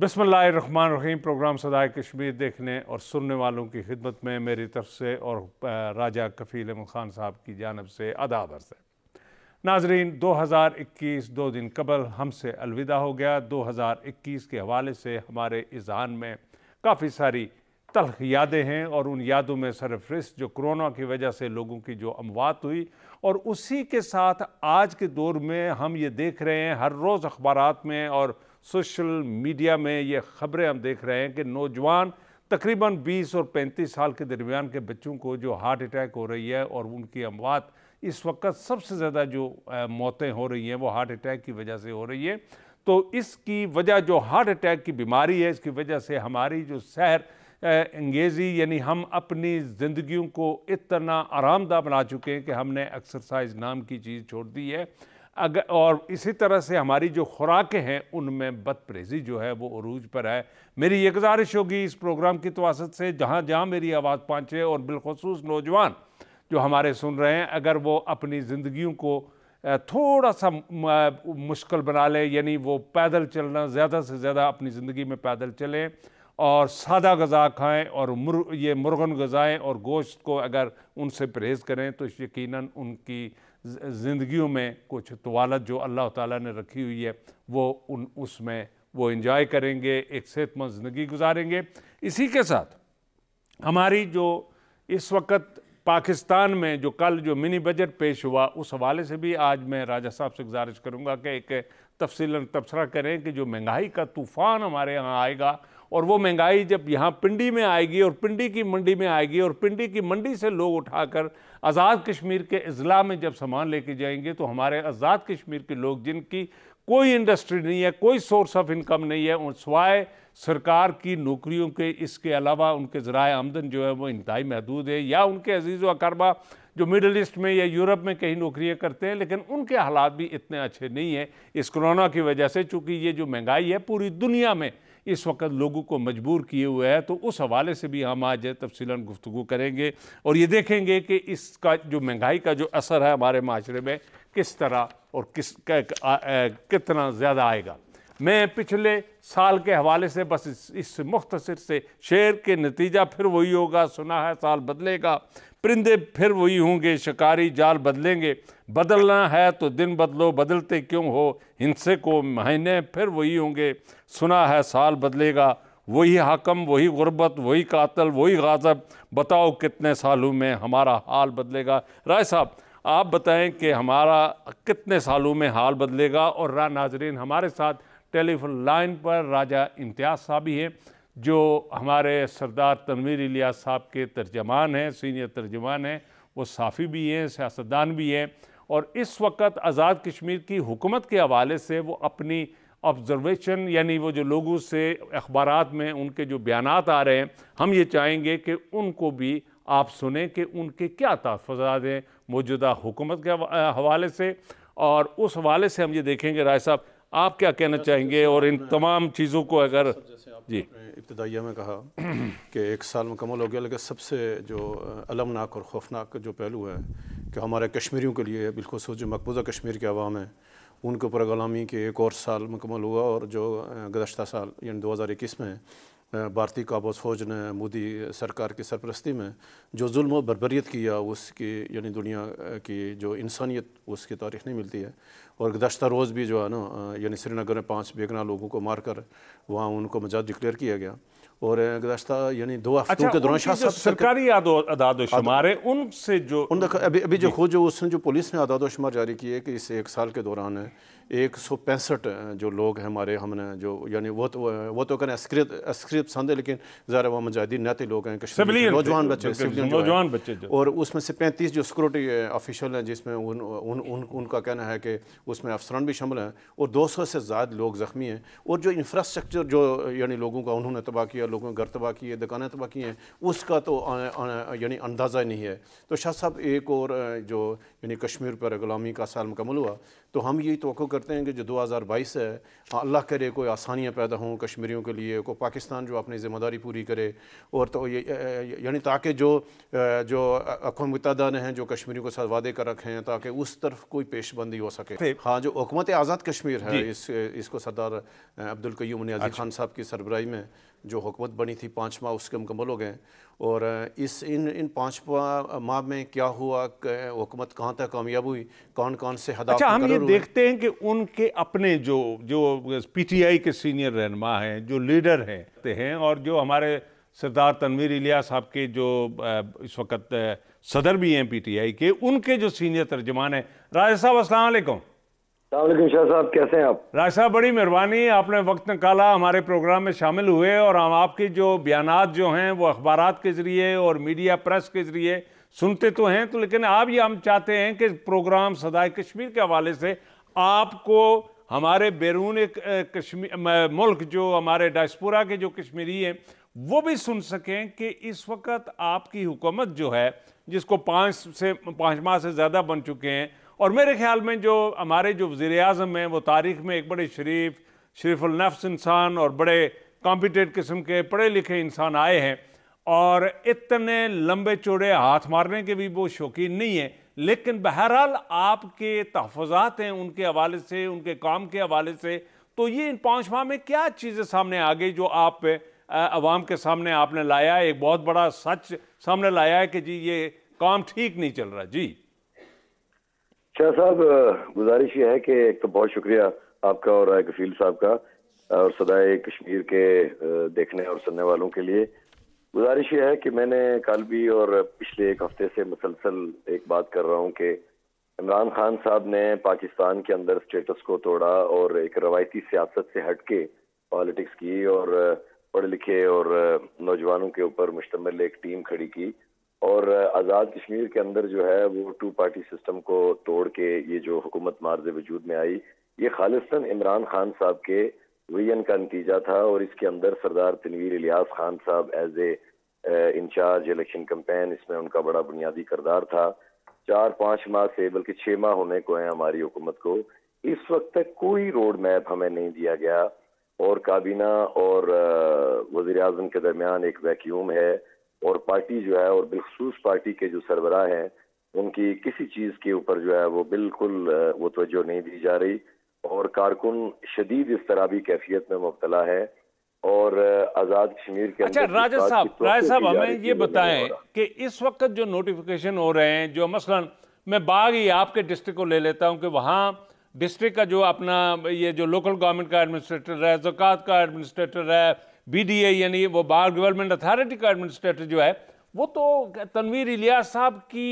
बसमान रहीम programme सदाए Kashmir देखने और सुनने वालों की खिदमत में मेरी तरफ से और राजा कफ़ील अहमद ख़ान साहब की जानब से अदा अर्ज है नाजरीन 2021 दो दिन कबल हमसे अलविदा हो गया 2021 के हवाले से हमारे इजहान में काफ़ी सारी तलख यादें हैं और उन यादों में सरफहरिस्त जो कोरोना की वजह से लोगों की जो अमवात हुई और उसी के साथ आज के दौर में हम ये देख रहे हैं हर रोज़ अखबार में और सोशल मीडिया में ये खबरें हम देख रहे हैं कि नौजवान तकरीबन 20 और 35 साल के दरमियान के बच्चों को जो हार्ट अटैक हो रही है और उनकी अमवात इस वक्त सबसे ज़्यादा जो मौतें हो रही हैं वो हार्ट अटैक की वजह से हो रही है तो इसकी वजह जो हार्ट अटैक की बीमारी है इसकी वजह से हमारी जो शहर अंगेज़ी यानी हम अपनी ज़िंदगी को इतना आरामदा बना चुके हैं कि हमने एक्सरसाइज नाम की चीज़ छोड़ दी है अगर और इसी तरह से हमारी जो खुराकें हैं उनमें बदप्रेजी जो है वो अरूज पर है मेरी ये गुजारिश होगी इस प्रोग्राम की तवासत से जहाँ जहाँ मेरी आवाज़ पहुँचे और बिलखसूस नौजवान जो हमारे सुन रहे हैं अगर वो अपनी ज़िंदगी को थोड़ा सा मुश्किल बना लें यानी वो पैदल चलना ज़्यादा से ज़्यादा अपनी ज़िंदगी में पैदल चलें और सादा गज़ा खाएँ और मुर ये मुर्गन गज़ाएँ और गोश्त को अगर उनसे परहेज़ करें तो यकीनन उनकी ज़िंदगियों में कुछ तवालत जो अल्लाह ताला ने रखी हुई है वो उन उसमें वो इंजॉय करेंगे एक सेहतमंद ज़िंदगी गुजारेंगे इसी के साथ हमारी जो इस वक्त पाकिस्तान में जो कल जो मिनी बजट पेश हुआ उस हवाले से भी आज मैं राजा साहब से गुजारिश करूँगा कि एक तफसीला तबसरा करें कि जो महंगाई का तूफ़ान हमारे यहाँ आएगा और वो महंगाई जब यहाँ पिंडी में आएगी और पिंडी की मंडी में आएगी और पिंडी की मंडी से लोग उठाकर आज़ाद कश्मीर के अज़ला में जब सामान लेके जाएंगे तो हमारे आज़ाद कश्मीर के लोग जिनकी कोई इंडस्ट्री नहीं है कोई सोर्स ऑफ इनकम नहीं है उन सवाए सरकार की नौकरियों के इसके अलावा उनके ज़रा आमदन जो है वो इंतहाई महदूद है या उनके अजीज़ अकरबा जो मिडल ईस्ट में या यूरोप में कहीं नौकरियाँ करते हैं लेकिन उनके हालात भी इतने अच्छे नहीं हैं इस कोरोना की वजह से चूँकि ये जो महंगाई है पूरी दुनिया में इस वक्त लोगों को मजबूर किए हुए है तो उस हवाले से भी हम आज तफसीला गुफ्तु करेंगे और ये देखेंगे कि इसका जो महंगाई का जो असर है हमारे माशरे में किस तरह और किस कितना ज़्यादा आएगा मैं पिछले साल के हवाले से बस इस, इस मुख्तर से शेर के नतीजा फिर वही होगा सुना है साल बदलेगा परिंदे फिर वही होंगे शिकारी जाल बदलेंगे बदलना है तो दिन बदलो बदलते क्यों हो हिंसे को महीने फिर वही होंगे सुना है साल बदलेगा वही हाकम वही गुर्बत वही कातल वही गाजब बताओ कितने सालों में हमारा हाल बदलेगा राय साहब आप बताएं कि हमारा कितने सालों में हाल बदलेगा और राय नाजरीन हमारे साथ टेलीफोन लाइन पर राजा इम्तियाज़ साहब भी हैं जो हमारे सरदार तनवीर इलियास साहब के तर्जमान हैं सीनियर तर्जमान हैं वो साफ़ी भी हैं सियासतदान भी हैं और इस वक्त आज़ाद कश्मीर की हुकूमत के हवाले से वो अपनी ऑब्ज़रवेशन यानी वो जो लोगों से अखबार में उनके जो बयान आ रहे हैं हम ये चाहेंगे कि उनको भी आप सुने कि उनके क्या तहफात हैं मौजूदा हुकूमत के हवाले से और उस हवाले से हम ये देखेंगे राय साहब आप क्या कहना चाहेंगे और इन तमाम चीज़ों को अगर जी इब्तदाइया में कहा कि एक साल मुकम्मल हो गया लेकिन सबसे जो अलमनाक और खौफनाक जो पहलू है कि हमारे कश्मीरियों के लिए बिलखसूस जो मकबूजा कश्मीर के आवाम है उनके ऊपर गुलामी के एक और साल मुकम्मल हुआ और जो गुजशत साल यानी दो हज़ार इक्कीस में भारतीय काबोज फौज ने मोदी सरकार की सरपरस्ती में जो जुल्म और बरबरीत किया उसकी यानी दुनिया की जो इंसानियत उसकी तारीख नहीं मिलती है और गुजशत रोज़ भी जो है ना यानी श्रीनगर में पाँच बेगना लोगों को मारकर वहाँ उनको मजाद डिक्लेयर किया गया और गुजशत यानी दो हफ्तों अच्छा, के दौरान सरकारी आदादोशुमार है उनसे जो उनका अभी अभी जो खुद जो उसने जो पुलिस ने आदादोशुमार जारी किए कि इस एक साल के दौरान है एक सौ पैंसठ जो लोग हैं हमारे हमने जो यानी वो तो वो तो कहने अस्क्रिय पसंद है लेकिन ज़ाहिर वहाँ मुजाहिदी नैते लोग हैं कश्मीर नौजवान बच्चे नौजवान बच्चे और उसमें से पैंतीस जो सिक्योरिटी ऑफिशल हैं जिसमें उन, उन, उन उनका कहना है कि उसमें अफसरान भी शामिल हैं और दो सौ से ज़्यादा लोग ज़ख्मी हैं और जो इंफ्रास्ट्रक्चर जो यानी लोगों का उन्होंने तबाह किया लोगों के घर तबाह किए दुकानें तबाह किए हैं उसका तो यानी अंदाज़ा नहीं है तो शाह साहब एक और जो यानी कश्मीर पर गुलामी का साल मुकमल हुआ तो हम यही तो करते हैं कि जो 2022 है हाँ, अल्लाह करे कोई आसानियाँ पैदा हों कश्मीरियों के लिए को पाकिस्तान जो अपनी ज़िम्मेदारी पूरी करे और तो ये यानी ताकि जो जो अकवा मुतदा ने हैं जो कश्मीरियों के साथ वादे कर रखे हैं ताकि उस तरफ कोई पेशबंदी हो सके हाँ जो हुकूमत आज़ाद कश्मीर है इस इसको सरदार अब्दुल क्यूम ने अजी अच्छा। खान साहब की सरबराही में जो हुकूमत बनी थी पाँच माह उसके मुकम्मल हो गए और इस इन इन पाँच माह में क्या हुआ हुकूमत कहाँ तक कामयाब हुई कौन कौन से हदा अच्छा हम ये देखते हैं कि उनके अपने जो जो पीटीआई के सीनियर रहनमा हैं जो लीडर हैं हैं और जो हमारे सरदार तनवीर इलिया साहब के जो इस वक्त सदर भी हैं पीटीआई के उनके जो सीनियर तर्जमान हैं राजा साहब असलकम शाह साहब कैसे हैं आप राज साहब बड़ी मेहरबानी आपने वक्त निकाला हमारे प्रोग्राम में शामिल हुए और हम आपके जो बयान जो हैं वो अखबार के ज़रिए और मीडिया प्रेस के ज़रिए सुनते तो हैं तो लेकिन आप ये हम चाहते हैं कि प्रोग्राम सदाए कश्मीर के हवाले से आपको हमारे बैरून कश्मीर मुल्क जो हमारे डायस्पोरा के जो कश्मीरी हैं वो भी सुन सकें कि इस वक्त आपकी हुकूमत जो है जिसको पाँच से पाँच माह से ज़्यादा बन चुके हैं और मेरे ख्याल में जो हमारे जो वजीर अजम हैं वो तारीख़ में एक बड़े शरीफ शरीफुलनफ्स इंसान और बड़े कॉम्पिटेट किस्म के पढ़े लिखे इंसान आए हैं और इतने लंबे चौड़े हाथ मारने के भी वो शौकीन नहीं है लेकिन बहरहाल आपके तहफ़ात हैं उनके हवाले से उनके काम के हवाले से तो ये इन पाँच माह में क्या चीज़ें सामने आ गई जो आप आवाम के सामने आपने लाया एक बहुत बड़ा सच सामने लाया है कि जी ये काम ठीक नहीं चल रहा जी शाह साहब गुजारिश ये है कि एक तो बहुत शुक्रिया आपका और राय कफील साहब का और सदाए कश्मीर के देखने और सुनने वालों के लिए गुजारिश ये है कि मैंने कल भी और पिछले एक हफ्ते से मुसलसल एक बात कर रहा हूँ कि इमरान खान साहब ने पाकिस्तान के अंदर स्टेटस को तोड़ा और एक रवायती सियासत से हट के पॉलिटिक्स की और पढ़े लिखे और नौजवानों के ऊपर मुश्तमिल एक टीम खड़ी की और आज़ाद कश्मीर के अंदर जो है वो टू पार्टी सिस्टम को तोड़ के ये जो हुकूमत मार्ज वजूद में आई ये खालिस्तन इमरान खान साहब के विजन का नतीजा था और इसके अंदर सरदार तनवीर इलियास खान साहब as a incharge election campaign इसमें उनका बड़ा बुनियादी करदार था चार पाँच माह से बल्कि छः माह होने को है हमारी हुकूमत को इस वक्त तक कोई रोड मैप हमें नहीं दिया गया और काबीना और वजीर अजम के दरमियान एक वैक्यूम है और पार्टी जो है और बिलखसूस पार्टी के जो सरबरा हैं उनकी किसी चीज़ के ऊपर जो है वो बिल्कुल वो तोज्जो नहीं दी जा रही और कारकुन शदीद इस तरह भी कैफियत में मुबतला है और आज़ाद कश्मीर के अच्छा राजा साहब राजा साहब हमें ये बताएं कि इस वक्त जो नोटिफिकेशन हो रहे हैं जो मसलन मैं बाग ही आपके डिस्ट्रिक्ट को ले लेता हूँ कि वहाँ डिस्ट्रिक्ट का जो अपना ये जो लोकल गवर्नमेंट का एडमिनिस्ट्रेटर है जक़ात का एडमिनिस्ट्रेटर है बीडीए यानी वो बार गवर्नमेंट अथॉरिटी का एडमिनिस्ट्रेटर जो है वो तो तनवीर इलिया साहब की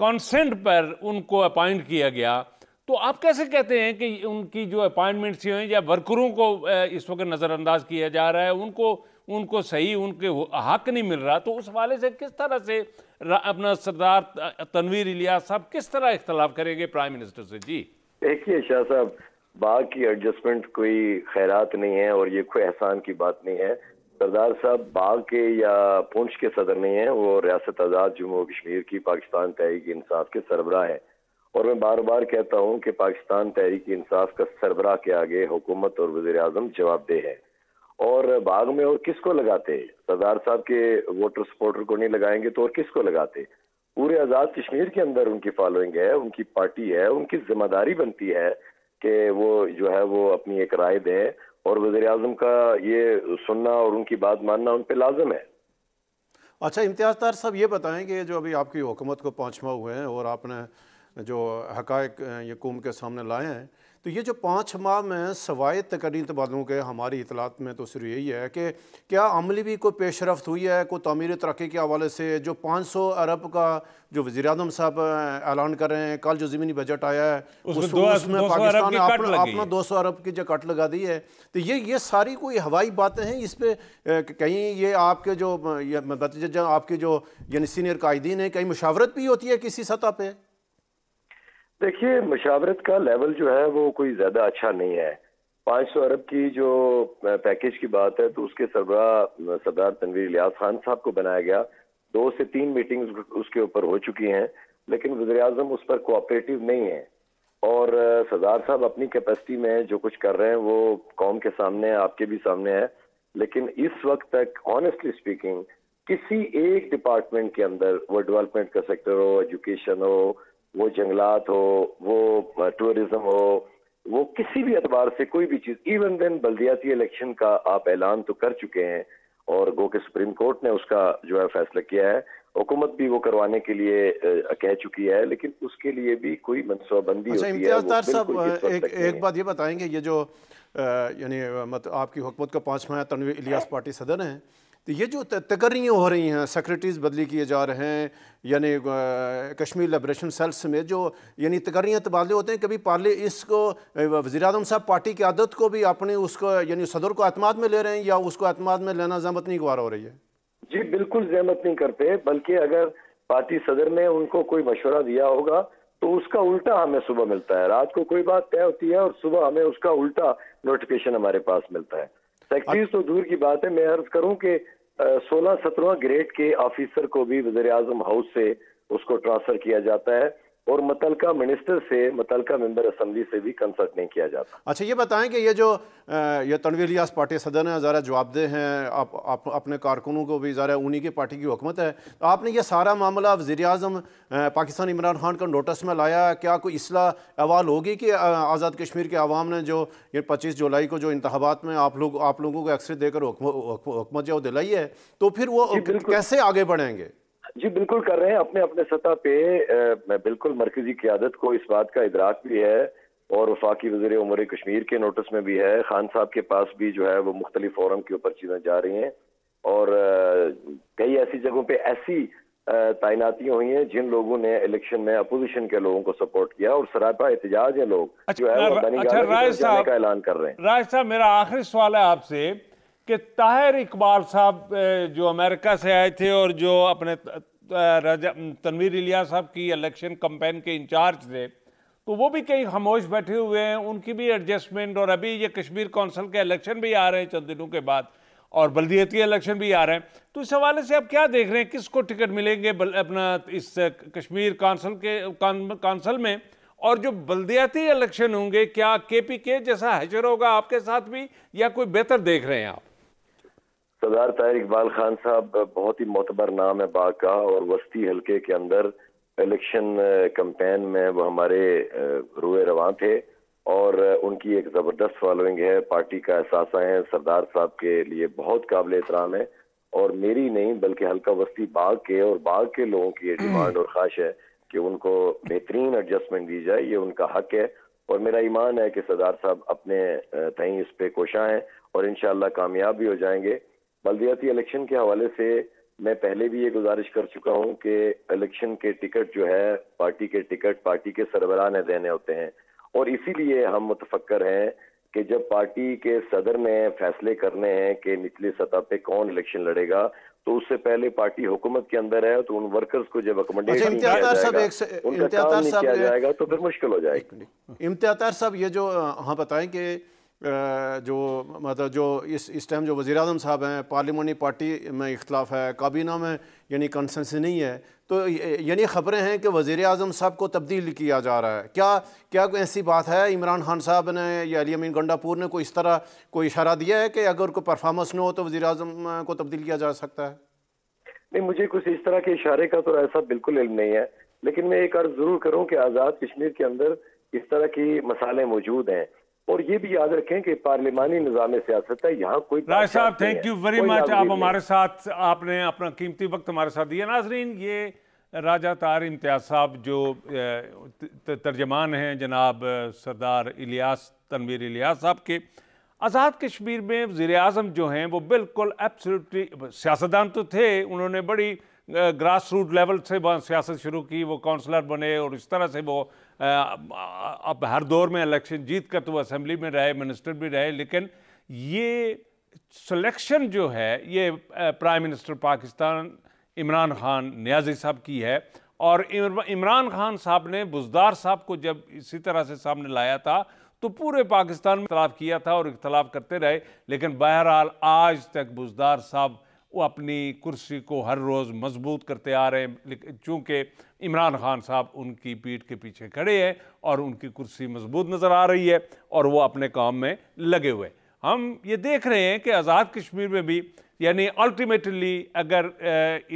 कॉन्सेंट पर उनको अपॉइंट किया गया तो आप कैसे कहते हैं कि उनकी जो अपॉइंटमेंट्स हुए हैं या वर्करों को इस वक्त नज़रअंदाज किया जा रहा है उनको उनको सही उनके हक नहीं मिल रहा तो उस हवाले से किस तरह से अपना सरदार तनवीर इलिया साहब किस तरह इख्तलाफ करेंगे प्राइम मिनिस्टर से जी देखिए शाह साहब बाकी एडजस्टमेंट कोई खैरात नहीं है और ये कोई एहसान की बात नहीं है सरदार साहब बाग के या पुंछ के सदर नहीं है वो रियासत आज़ाद जम्मू कश्मीर की पाकिस्तान तहरीक इंसाफ के सरबरा है और मैं बार बार कहता हूँ कि पाकिस्तान तहरीक इंसाफ का सरबराह के आगे हुकूमत और वजी अजम जवाबदेह है और बाग में और किसको लगाते सरदार साहब के वोटर सपोर्टर को नहीं लगाएंगे तो और किसको लगाते पूरे आज़ाद कश्मीर के अंदर उनकी फॉलोइंग है उनकी पार्टी है उनकी जिम्मेदारी बनती है कि वो जो है वो अपनी एक राय दें और वजे अजम का ये सुनना और उनकी बात मानना उन पर लाजम है अच्छा इम्तियाजदार साहब ये बताएं कि जो अभी आपकी हुकूमत को पहुँचमा हुए हैं और आपने जो हक ये कुम के सामने लाए हैं तो ये जो पाँच माह में सवाए तकनी तबादलों के हमारी इतलात में तो सिर्फ यही है कि क्या अमली भी कोई पेश रफ्त हुई है कोई तमीर तरक्की के हवाले से जो पाँच सौ अरब का जो वजी अजम साहब ऐलान कर रहे हैं कल जो ज़मीनी बजट आया है उसमें, पाकिस्तान ने अपना अपना दो सौ अरब की जो कट लगा दी है तो ये ये सारी कोई हवाई बातें हैं इस पर कहीं ये आपके जो आपके जो यानी सीनियर कायदीन है कहीं मुशावरत भी होती है किसी सतह पर देखिए मशावरत का लेवल जो है वो कोई ज़्यादा अच्छा नहीं है पाँच सौ अरब की जो पैकेज की बात है तो उसके सरबरा सरदार तनवीर लियास खान साहब को बनाया गया दो से तीन मीटिंग्स उसके ऊपर हो चुकी हैं लेकिन वजे अजम उस पर कोऑपरेटिव नहीं है और सरदार साहब अपनी कैपेसिटी में जो कुछ कर रहे हैं वो कौम के सामने है आपके भी सामने है लेकिन इस वक्त तक ऑनेस्टली स्पीकिंग किसी एक डिपार्टमेंट के अंदर वो डेवलपमेंट का सेक्टर हो एजुकेशन हो वो जंगलात हो वो टूरिज्म हो वो किसी भी अतबार से कोई भी चीज़ इवन देन बल्दियाती इलेक्शन का आप ऐलान तो कर चुके हैं और गो के सुप्रीम कोर्ट ने उसका जो है फैसला किया है हुकूमत भी वो करवाने के लिए कह चुकी है लेकिन उसके लिए भी कोई मनसूबाबंदी अच्छा, एक एक बात ये बताएंगे ये जो यानी मत आपकी हुकूमत का पाँचवा तनवी इलियास पार्टी सदन है तो ये जो तकरियाँ हो रही हैं सेक्रेटरीज बदली किए जा रहे हैं यानी कश्मीर लिब्रेशन सेल्स में जो यानी तकरियाँ तबादले होते हैं कभी पार्ले इसको वजी अजम साहब पार्टी की आदत को भी अपने उसको यानी सदर को अतमाद में ले रहे हैं या उसको अतमाद में लेना जहमत नहीं गुवार हो रही है जी बिल्कुल जहमत नहीं करते बल्कि अगर पार्टी सदर ने उनको कोई मशवरा दिया होगा तो उसका उल्टा हमें सुबह मिलता है रात को कोई बात तय होती है और सुबह हमें उसका उल्टा नोटिफिकेशन हमारे पास मिलता है तो दूर की बात है मैं अर्ज करूं कि सोलह सत्रह ग्रेड के ऑफिसर को भी वजे अजम हाउस से उसको ट्रांसफर किया जाता है और मुतलका मिनिस्टर से मुतलका मेंबर असम्बली से भी कंसल्ट नहीं किया जाता अच्छा ये बताएं कि ये जो ये तनवी रियाज पार्टी सदन है ज़रा जवाबदेह हैं आप, आप अपने कारकुनों को भी ज़रा उन्हीं की पार्टी की हुकूमत है तो आपने ये सारा मामला वजी अजम पाकिस्तान इमरान खान का नोटिस में लाया क्या कोई इसला अवाल होगी कि आज़ाद कश्मीर के आवाम ने जो ये पच्चीस जुलाई को जो इंतबात में आप लोग आप लोगों को एक्सरे देकर हुकूमत जो दिलाई है तो फिर वो कैसे आगे बढ़ेंगे जी बिल्कुल कर रहे हैं अपने अपने सतह पे बिल्कुल मरकजी क्यादत को इस बात का इदराक भी है और वफाकी वजीर उमर कश्मीर के नोटिस में भी है खान साहब के पास भी जो है वो मुख्तलिफ फोरम के ऊपर चीज़ें जा रही हैं और कई ऐसी जगहों पर ऐसी तैनाती हुई हैं जिन लोगों ने इलेक्शन में अपोजिशन के लोगों को सपोर्ट किया और सरापा एहतजाज है लोग अच्छा, जो है वो अच्छा, का ऐलान कर रहे हैं राज साहब मेरा आखिरी सवाल है आपसे कि ताहिर इकबाल साहब जो अमेरिका से आए थे और जो अपने तनवीर इलिया साहब की इलेक्शन कंपेन के इंचार्ज थे तो वो भी कहीं खामोश बैठे हुए हैं उनकी भी एडजस्टमेंट और अभी ये कश्मीर कौंसल के इलेक्शन भी आ रहे हैं चंद दिनों के बाद और बलदियती इलेक्शन भी आ रहे हैं तो इस हवाले से आप क्या देख रहे हैं किसको टिकट मिलेंगे अपना इस कश्मीर कौंसल के कौंसिल में और जो बलदियाती इलेक्शन होंगे क्या के पी के जैसा हजर होगा आपके साथ भी या कोई बेहतर देख रहे हैं आप सरदार ताहिर इकबाल खान साहब बहुत ही मोतबर नाम है बाग का और वस्ती हलके के अंदर इलेक्शन कैंपेन में वो हमारे रुए रवान थे और उनकी एक ज़बरदस्त फॉलोइंग है पार्टी का एहसास है सरदार साहब के लिए बहुत काबिल एहतराम है और मेरी नहीं बल्कि हल्का वस्ती बाग के और बाग के लोगों की ये डिमांड हम्म। और ख्वाहिश है कि उनको बेहतरीन एडजस्टमेंट दी जाए ये उनका हक है और मेरा ईमान है कि सरदार साहब अपने तय इस पे कोशा हैं और इन कामयाब भी हो जाएंगे बल्दियाती इलेक्शन के हवाले से मैं पहले भी ये गुजारिश कर चुका हूँ कि इलेक्शन के टिकट जो है पार्टी के टिकट पार्टी के सरबराह ने देने होते हैं और इसीलिए हम मुतफक्र हैं कि जब पार्टी के सदर ने फैसले करने हैं कि निचली सतह पे कौन इलेक्शन लड़ेगा तो उससे पहले पार्टी हुकूमत के अंदर है तो उन वर्कर्स को जब अकोमोडेशन अच्छा, किया जाएगा उनका किया जाएगा तो फिर मुश्किल हो जाएगी इम्तियातार साहब ये जो हाँ बताएं कि जो मतलब जो इस इस टाइम जो वज़ी अजम साहब हैं पार्लिमानी पार्टी में इख्तलाफ है काबीना में यानी कंसेंस नहीं है तो यानी ख़बरें हैं कि वज़ी अजम साहब को तब्दील किया जा रहा है क्या क्या कोई ऐसी बात है इमरान खान साहब ने या अली अमीन गंडापुर ने कोई इस तरह कोई इशारा दिया है कि अगर कोई परफॉर्मेंस न हो तो वज़ी अजम को तब्दील किया जा सकता है नहीं मुझे कुछ इस तरह के इशारे का तो ऐसा बिल्कुल इल्म नहीं है लेकिन मैं एक अर्ज़ ज़रूर करूँ कि आज़ाद कश्मीर के अंदर इस तरह की मसाले मौजूद हैं और ये भी याद रखें कि पार्लिमानी निज़ाम सियासत है यहाँ कोई राय साहब थैंक यू वेरी मच आप हमारे साथ आपने अपना कीमती वक्त हमारे साथ दिया नाजरीन ये राजा तार इम्तियाज साहब जो तर्जमान हैं जनाब सरदार इलियास तनवीर इलियास साहब के आज़ाद कश्मीर में वज़ी अजम जो हैं वो बिल्कुल एब्सोल्युटली सियासतदान तो थे उन्होंने बड़ी ग्रास रूट लेवल से वहाँ सियासत शुरू की वो काउंसलर बने और इस तरह से वो अब हर दौर में इलेक्शन जीत कर तो वो असम्बली में रहे मिनिस्टर भी रहे लेकिन ये सिलेक्शन जो है ये प्राइम मिनिस्टर पाकिस्तान इमरान खान न्याजी साहब की है और इमरान खान साहब ने बुजदार साहब को जब इसी तरह से सामने लाया था तो पूरे पाकिस्तान में इख्तलाफ किया था और इख्तलाफ करते रहे लेकिन बहरहाल आज तक बुजदार साहब वो अपनी कुर्सी को हर रोज़ मजबूत करते आ रहे हैं चूँकि इमरान खान साहब उनकी पीठ के पीछे खड़े हैं और उनकी कुर्सी मजबूत नज़र आ रही है और वो अपने काम में लगे हुए हम ये देख रहे हैं कि आज़ाद कश्मीर में भी यानी अल्टीमेटली अगर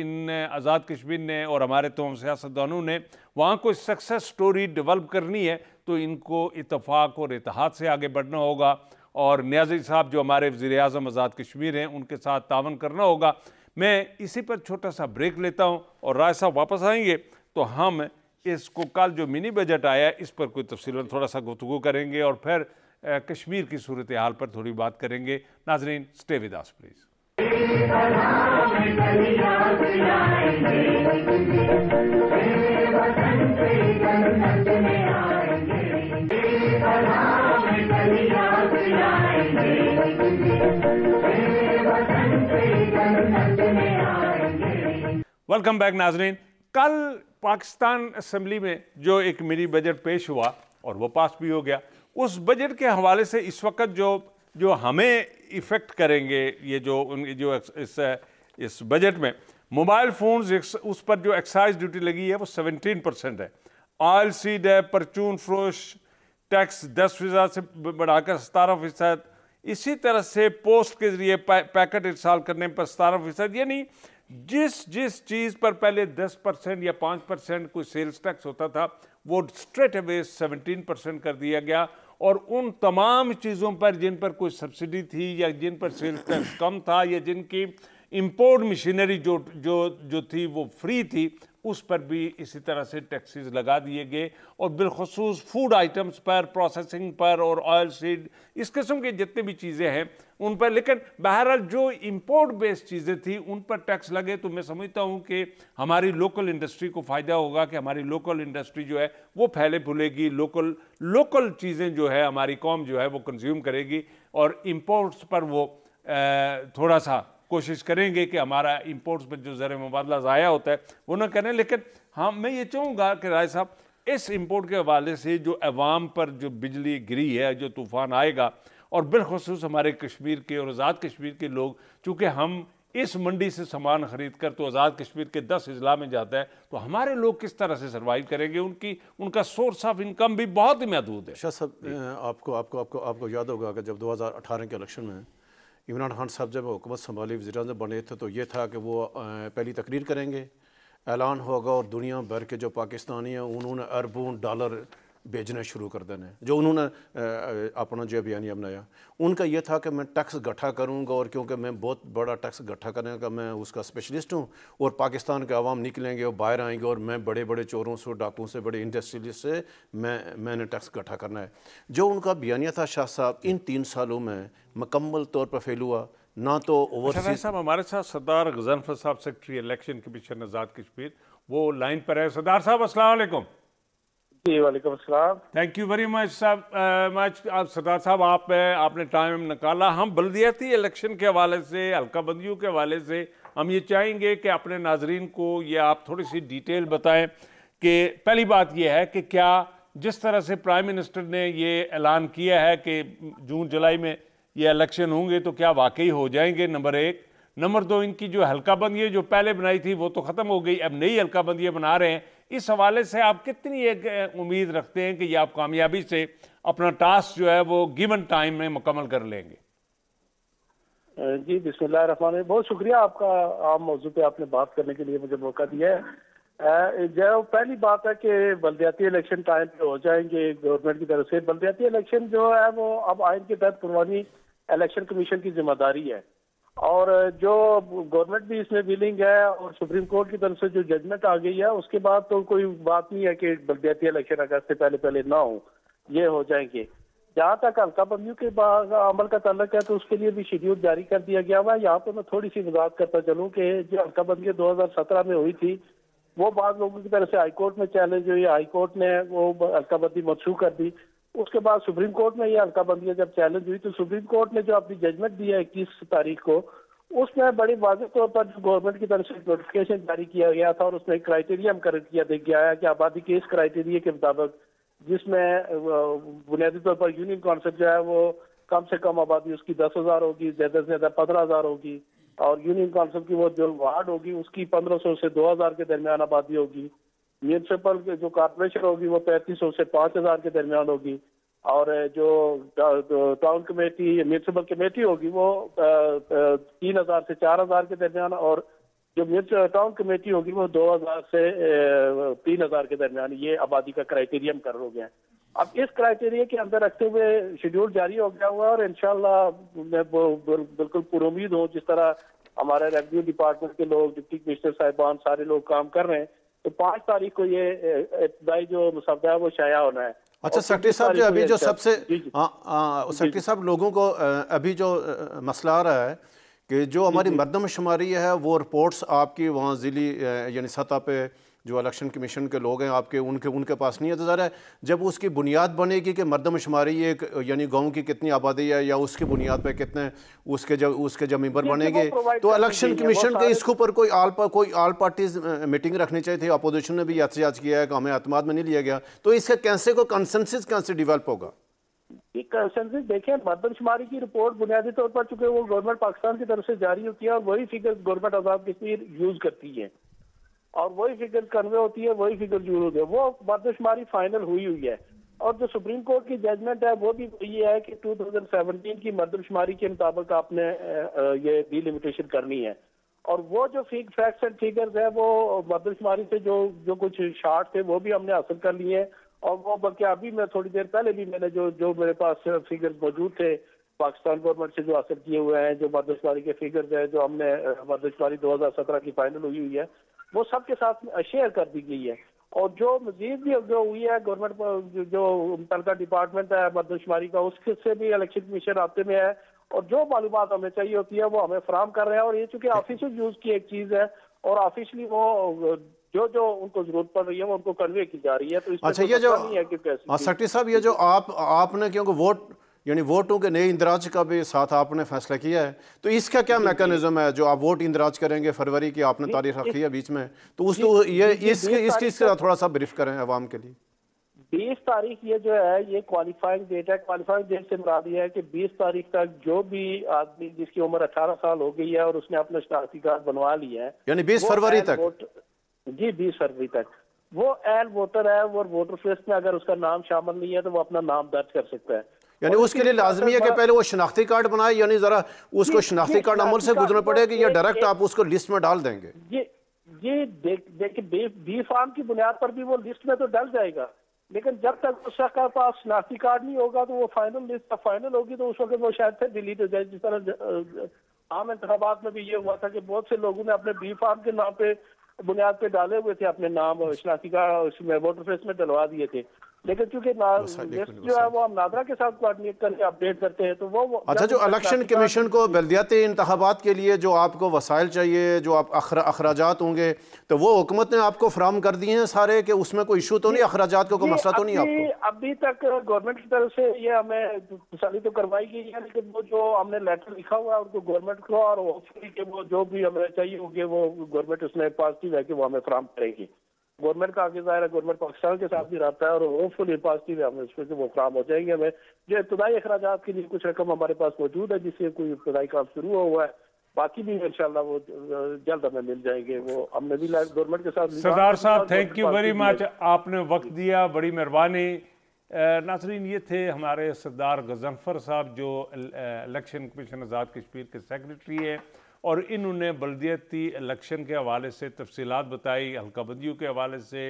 इन आज़ाद कश्मीर ने और हमारे तमाम सियासतदानों ने वहाँ कोई सक्सेस स्टोरी डेवलप करनी है तो इनको इतफाक़ और इतिहाद से आगे बढ़ना होगा और न्याजी साहब जो हमारे वज़ी अजम आज़ाद कश्मीर हैं उनके साथ तावन करना होगा मैं इसी पर छोटा सा ब्रेक लेता हूँ और राय साहब वापस आएंगे तो हम इसको कल जो मिनी बजट आया इस पर कोई तफसी थोड़ा सा गुफ्तु करेंगे और फिर कश्मीर की सूरत हाल पर थोड़ी बात करेंगे नाजरीन stay with us please welcome back नाजरीन कल पाकिस्तान असम्बली में जो एक मिनी बजट पेश हुआ और वो पास भी हो गया उस बजट के हवाले से इस वक्त जो जो हमें इफ़ेक्ट करेंगे ये जो उन जो इस इस बजट में मोबाइल फ़ोन्स उस पर जो एक्साइज ड्यूटी लगी है वो 17 परसेंट है ऑयल सीड है परचून फ्रोश टैक्स दस फीसद से बढ़ाकर सतारह फीसद इसी तरह से पोस्ट के जरिए पैकेट इरसाल करने पर सतारह फीसद यानी जिस जिस चीज़ पर पहले 10 परसेंट या 5 परसेंट कोई सेल्स टैक्स होता था वो स्ट्रेट अवे 17 परसेंट कर दिया गया और उन तमाम चीज़ों पर जिन पर कोई सब्सिडी थी या जिन पर सेल्स टैक्स कम था या जिनकी इम्पोर्ट मशीनरी जो जो जो थी वो फ्री थी उस पर भी इसी तरह से टैक्सेस लगा दिए गए और बिलखसूस फूड आइटम्स पर प्रोसेसिंग पर और ऑयल सीड इस किस्म के जितने भी चीज़ें हैं उन पर लेकिन बहरहाल जो इंपोर्ट बेस्ड चीज़ें थी उन पर टैक्स लगे तो मैं समझता हूँ कि हमारी लोकल इंडस्ट्री को फ़ायदा होगा कि हमारी लोकल इंडस्ट्री जो है वो फैले फूलेगी लोकल लोकल चीज़ें जो है हमारी कॉम जो है वो कंज्यूम करेगी और इम्पोर्ट्स पर वो थोड़ा सा कोशिश करेंगे कि हमारा इम्पोर्ट्स पर जो ज़र मुबादला ज़ाया होता है वो ना करें लेकिन हाँ मैं ये चाहूँगा कि राय साहब इस इम्पोर्ट के हवाले से जो अवाम पर जो बिजली गिरी है जो तूफ़ान आएगा और बिलखसूस हमारे कश्मीर के और आज़ाद कश्मीर के लोग चूँकि हम इस मंडी से सामान ख़रीद कर तो आज़ाद कश्मीर के दस अजला में जाता है तो हमारे लोग किस तरह से सर्वाइव करेंगे उनकी उनका सोर्स ऑफ इनकम भी बहुत ही महदूद है शाह साहब आपको आपको आपको आपको याद होगा कि जब 2018 के इलेक्शन में इमरान खान साहब जब हुकूमत संभाली वजी अजम बने थे तो ये था कि वो पहली तकरीर करेंगे ऐलान होगा और दुनिया भर के जो पाकिस्तानी हैं उन्होंने अरबों डॉलर भेजना शुरू कर देने जो उन्होंने अपना जो बयानिया बनाया उनका यह था कि मैं टैक्स इकट्ठा करूँगा और क्योंकि मैं बहुत बड़ा टैक्स इकट्ठा करने का मैं उसका स्पेशलिस्ट हूँ और पाकिस्तान के आवाम निकलेंगे और बाहर आएंगे और मैं बड़े बड़े चोरों से डाकुओं से बड़े इंडस्ट्रियलिस्ट से मैं मैंने टैक्स इकट्ठा करना है जो उनका बयानिया था शाह साहब इन तीन सालों में मकम्मल तौर पर फेल हुआ ना तो ओवरसीज अच्छा, साहब हमारे साथ सरदार गजनफर साहब secretary election commission Azad Kashmir वो लाइन पर है सरदार साहब असल थैंक यू वेरी मच साहब मच आप सरदार साहब आप आपने टाइम निकाला हम बलदियाती इलेक्शन के हवाले से हल्का बंदियों के हवाले से हम ये चाहेंगे कि अपने नाजरीन को ये आप थोड़ी सी डिटेल बताएं कि पहली बात यह है कि क्या जिस तरह से प्राइम मिनिस्टर ने ये ऐलान किया है कि जून जुलाई में ये इलेक्शन होंगे तो क्या वाकई हो जाएंगे नंबर एक नंबर दो इनकी जो हल्का बंदियाँ जो पहले बनाई थी वो तो ख़त्म हो गई अब नई हल्का बंदियाँ बना रहे हैं इस हवाले से आप कितनी एक उम्मीद रखते हैं कि ये आप कामयाबी से अपना टास्क जो है वो गिवन टाइम में मुकम्मल कर लेंगे जी बिस्मिल्लाह बहुत शुक्रिया आपका आम मौजू पे आपने बात करने के लिए मुझे मौका दिया है जो पहली बात है कि बलदयाती इलेक्शन टाइम पे हो जाएंगे गवर्नमेंट की तरफ से बलदयाती इलेक्शन जो है वो अब आइन के तहत पुरानी इलेक्शन कमीशन की जिम्मेदारी है और जो गवर्नमेंट भी इसमें विलिंग है और सुप्रीम कोर्ट की तरफ से जो जजमेंट आ गई है उसके बाद तो कोई बात नहीं है कि बलदियाती इलेक्शन अगस्त से पहले पहले ना हो ये हो जाएंगे जहाँ तक हल्का बंदियों के अमल का तल्लक है तो उसके लिए भी शेड्यूल जारी कर दिया गया हुआ है यहाँ पर मैं थोड़ी सी वजात करता चलूँ कि जो हल्का बंदियाँ दो हजार सत्रह में हुई थी वो बाद लोगों की तरफ से हाईकोर्ट में चैलेंज हुई हाईकोर्ट ने वो हल्काबंदी मनसूख कर दी उसके बाद सुप्रीम कोर्ट में ये हल्काबंदियां जब चैलेंज हुई तो सुप्रीम कोर्ट ने जो अपनी जजमेंट दी है इक्कीस तारीख को उसमें बड़ी वाजह तौर पर गवर्नमेंट की तरफ से नोटिफिकेशन जारी किया गया था और उसमें एक क्राइटेरिया मुकर किया गया है कि आबादी के इस क्राइटेरिया के मुताबिक जिसमें बुनियादी तौर पर यूनियन कॉन्सेप्ट जो है वो कम से कम आबादी उसकी दस हजार होगी ज्यादा से ज्यादा पंद्रह हजार होगी और यूनियन कॉन्सेप्ट की वो जो वार्ड होगी उसकी पंद्रह सौ से दो हजार के दरमियान आबादी होगी म्यूनसिपल जो कॉरपोरेशन होगी वो पैंतीस सौ से पाँच हजार के दरमियान होगी और जो टाउन कमेटी म्यूनसिपल कमेटी होगी वो तीन हजार से चार हजार के दरमियान और जो टाउन कमेटी होगी वो दो हजार से तीन हजार के दरमियान ये आबादी का क्राइटेरिया कर हो गया है अब इस क्राइटेरिया के अंदर रखते हुए शेड्यूल जारी हो गया हुआ है और इनशाला मैं बिल्कुल पुरुद हूँ जिस तरह हमारे रेवन्यू डिपार्टमेंट के लोग डिप्टी कमिश्नर साहिबान सारे लोग काम कर रहे हैं तो पांच तारीख को ये इब्तदाई जो मुसवदा है वो शाया होना है अच्छा सेक्रेटरी साहब जो अभी अच्छा। जो सबसे हाँ, हाँ, सेक्रेटरी साहब लोगों को अभी जो मसला आ रहा है कि जो हमारी मरदम शुमारी है वो रिपोर्ट्स आपकी वहाँ ज़िली यानी सतह पे जो इलेक्शन कमीशन के लोग हैं आपके उनके उनके पास नहीं है तो ज़रा जब उसकी बुनियाद बनेगी कि मरदमशुमारी एक यानी गाँव की कितनी आबादी है या उसकी बुनियाद पर कितने उसके जब उसके जब मेम्बर बनेंगे तो इलेक्शन कमीशन के इसके ऊपर कोई आल पा, कोई आल पार्टी मीटिंग रखनी चाहिए थी अपोजिशन ने भी एहतजाज किया है कि हमें अतमाद में नहीं लिया गया तो इसका कैसे को कंसेंसिस कैसे डिवेल्प होगा देखिए मरदमशुमारी की रिपोर्ट बुनियादी तौर पर चुके वो गवर्नमेंट पाकिस्तान की तरफ से जारी होती है और वही figure government Azad Kashmir use करती है और वही फिगर कन्वे होती है वही फिगर जरूर है वो बर्दशुमारी फाइनल हुई हुई है और जो सुप्रीम कोर्ट की जजमेंट है वो भी ये है कि 2017 की मर्दमशुमारी के मुताबिक आपने ये डिलिमिटेशन करनी है और वो जो फिग फैक्ट्स एंड फिगर्स है वो मर्दमशुमारी से जो जो कुछ शार्ट थे वो भी हमने हासिल कर लिए हैं और वो बल्कि अभी मैं थोड़ी देर पहले भी मैंने जो जो मेरे पास फिगर्स मौजूद थे पाकिस्तान गवर्नमेंट से जो हासिल किए हुए हैं जो मर्दशुमारी के फिगर्स हैं जो हमने मर्दशुमारी दो की फाइनल हुई हुई है वो सबके साथ शेयर कर दी गई है और जो मजीद भी जो हुई है गवर्नमेंट जो मुतलका डिपार्टमेंट है मर्दमशुमारी का उससे भी इलेक्शन कमीशन आते में है और जो मालूम हमें चाहिए होती है वो हमें फराम कर रहे हैं और ये चूंकि ऑफिशियल यूज की एक चीज है और ऑफिशियली वो जो जो उनको जरूरत पड़ रही है वो उनको कन्वे की जा रही है तो अच्छा ये जो सेक्रेटरी साहब ये जो आप आपने क्योंकि वोट यानी वोटों के नए इंदराज का भी साथ आपने फैसला किया है तो इसका क्या मैकेनिज्म है जो आप वोट इंदराज करेंगे फरवरी की आपने तारीख रखी है बीच में तो उस तो ये इस इसके चीज़ का थोड़ा सा ब्रीफ करें आवाम के लिए बीस तारीख ये जो है ये क्वालिफाइंग डेट है क्वालिफाइंग डेट से मुराद है कि बीस तारीख तक जो भी आदमी जिसकी उम्र अठारह साल हो गई है और उसने अपना शनाख्ती कार्ड बनवा लिया है यानी बीस फरवरी तक जी बीस फरवरी तक वो एल वोटर है और वोटर लिस्ट में अगर उसका नाम शामिल नहीं है तो वो अपना नाम दर्ज कर सकता है यानी उसके लिए लाजमी है कि पहले वो शनाख्ती कार्ड बनाए यानी ज़रा उसको शनाख्ती कार्ड अमल से गुजरना पड़ेगा या डायरेक्ट आप उसको लिस्ट में डाल देंगे ये देखिए बी फार्म की बुनियाद पर भी वो लिस्ट में तो डल जाएगा लेकिन जब तक उस शख्स का पास शनाख्ती कार्ड नहीं होगा तो वो फाइनल लिस्ट फाइनल होगी तो उस वक्त वो शायद फिर दिल्ली तो जाए जिस तरह आम इंतबात में भी ये हुआ था कि बहुत से लोगों ने अपने बी फार्म के नाम पे बुनियाद पे डाले हुए थे अपने नाम शनाख्ती कार्ड उसमें वोटर फेस में डलवा दिए थे लेकिन चूंकि जो है वो हम नादरा के साथ कोऑर्डिनेट करके अपडेट करते हैं तो वो, अच्छा जो इलेक्शन कमीशन को बलदियाती इंतबात के लिए जो आपको वसाइल चाहिए जो आप अखराज होंगे तो वो हुकूमत ने आपको फ्राहम कर दिए हैं सारे कि उसमें कोई इशू तो नहीं अखराज को कोई मसला तो नहीं आपको अभी तक गवर्नमेंट की तरफ से ये हमें तसली तो करवाई गई है लेकिन वो जो हमने लेटर लिखा हुआ है उनको गवर्नमेंट को और वो जो भी हमें चाहिए होंगे वो गवर्नमेंट उसमें पॉजिटिव है कि वो हमें फ्राहम करेगी गवर्नमेंट का आगे जाहिर है गवर्नमेंट पाकिस्तान के साथ भी रहता है और होपफुली पॉजिटिव है हम इसमें वो काम हो जाएंगे हमें जो इब्तदाई अखराज के लिए कुछ रकम हमारे पास मौजूद है जिससे कोई इब्तदाई काम शुरू हुआ है बाकी भी इंशाल्लाह वो जल्द हमें मिल जाएंगे वो हमने भी गवर्नमेंट के साथ सरदार साहब थैंक यू वेरी मच आपने वक्त दिया बड़ी मेहरबानी नासरीन ये थे हमारे सरदार गजनफर साहब जो इलेक्शन कमीशन आज़ाद कश्मीर के सेक्रेटरी हैं और इन्होंने बलदियाती इलेक्शन के हवाले से तफसीत बताई हल्का बंदियों के हवाले से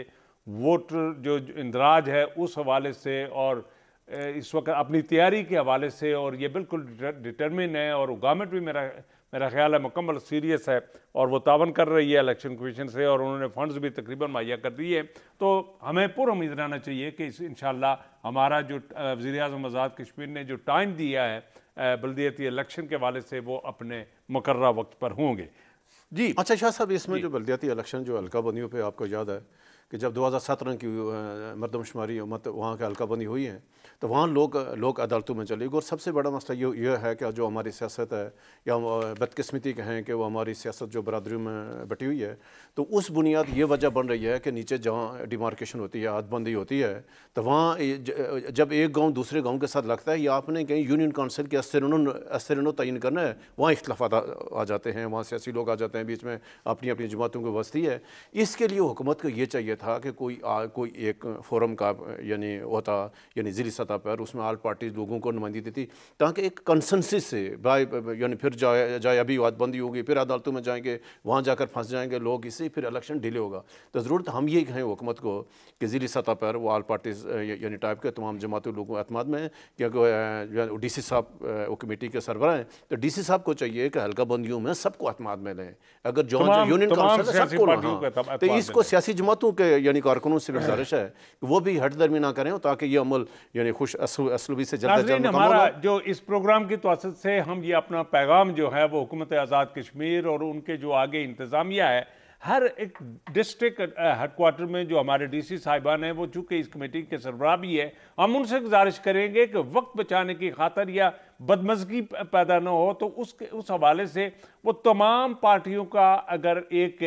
वोट जो इंदराज है उस हवाले से और इस वक्त अपनी तैयारी के हवाले से और ये बिल्कुल डिटर्मिन है और गवर्नमेंट भी मेरा मेरा ख्याल है मुकम्मल सीरियस है और वो तावन कर रही है इलेक्शन कमीशन से और उन्होंने फंड्स भी तकरीबन मुहैया कर दिए तो हमें पुर उम्मीद रहना चाहिए कि इस इन हमारा जो वजी अजम आज़ाद कश्मीर ने जो टाइम दिया है बल्दियाती इलेक्शन के वाले से वो अपने मुकर्रा वक्त पर होंगे जी अच्छा शाह साहब इसमें जो बलदियाती इलेक्शन जो अलका बनियों पर आपको याद है कि जब दो हज़ार सत्रह की मरदमशुमारी मत वहाँ की हल्का बंदी हुई है तो वहाँ लोग लोक अदालतों में चले गए और सबसे बड़ा मसला ये यह है कि जो हमारी सियासत है या बदकस्मती कहें कि वो हमारी सियासत जो बरदरी में बटी हुई है तो उस बुनियाद ये वजह बन रही है कि नीचे जहाँ डिमार्केशन होती है हदबंदी होती है तो वहाँ जब एक गाँव दूसरे गाँव के साथ लगता है या आपने कहीं यूनियन काउंसिल के अस्तर अस्सरन तयन करना है वहाँ इख्तलाफ आ जाते हैं वहाँ सियासी लोग आ जाते हैं बीच में अपनी अपनी जमातों की वस्ती है इसके लिए हुकूमत को ये चाहिए था कि कोई आ, कोई एक फोरम का यानी होता यानी ज़िली सतह पर उसमें आल पार्टीज लोगों को नुमाइंदी देती ताकि एक कंसनसिस से भाई यानी फिर जाए जाए अभी वादबंदी होगी फिर अदालतों में जाएंगे वहाँ जाकर फंस जाएंगे लोग इससे फिर इलेक्शन डिले होगा तो ज़रूरत हम ये कहें हुकूमत को कि ज़िली सतह पर वो आल पार्टीज यानी टाइप के तमाम जमातों लोगों अतमाद में क्योंकि डी सी साहब वो कमेटी के सरबरा हैं तो डी सी साहब को चाहिए कि हल्का बंदियों में सबको अतमाद में लें अगर जो यूनियन काउंसिल सबको हाँ। तो इसको सियासी जमातों के यानी कारकुनों से भी गुजारिश है कि वो भी हट दर्मी ना करें ताकि ये अमल यानी खुश असलूबी से जल्द जल्द हमारा जो इस प्रोग्राम की तोसत से हम ये अपना पैगाम जो है वो हुकूमत आज़ाद कश्मीर और उनके जो आगे इंतज़ामिया है हर एक डिस्ट्रिक्ट हेडकोार्टर में जो हमारे डीसी साहिबान हैं वो चूँकि इस कमेटी के सरबराह भी है हम उनसे गुजारिश करेंगे कि वक्त बचाने की खातर या बदमजगी पैदा ना हो तो उसके उस हवाले से वो तमाम पार्टियों का अगर एक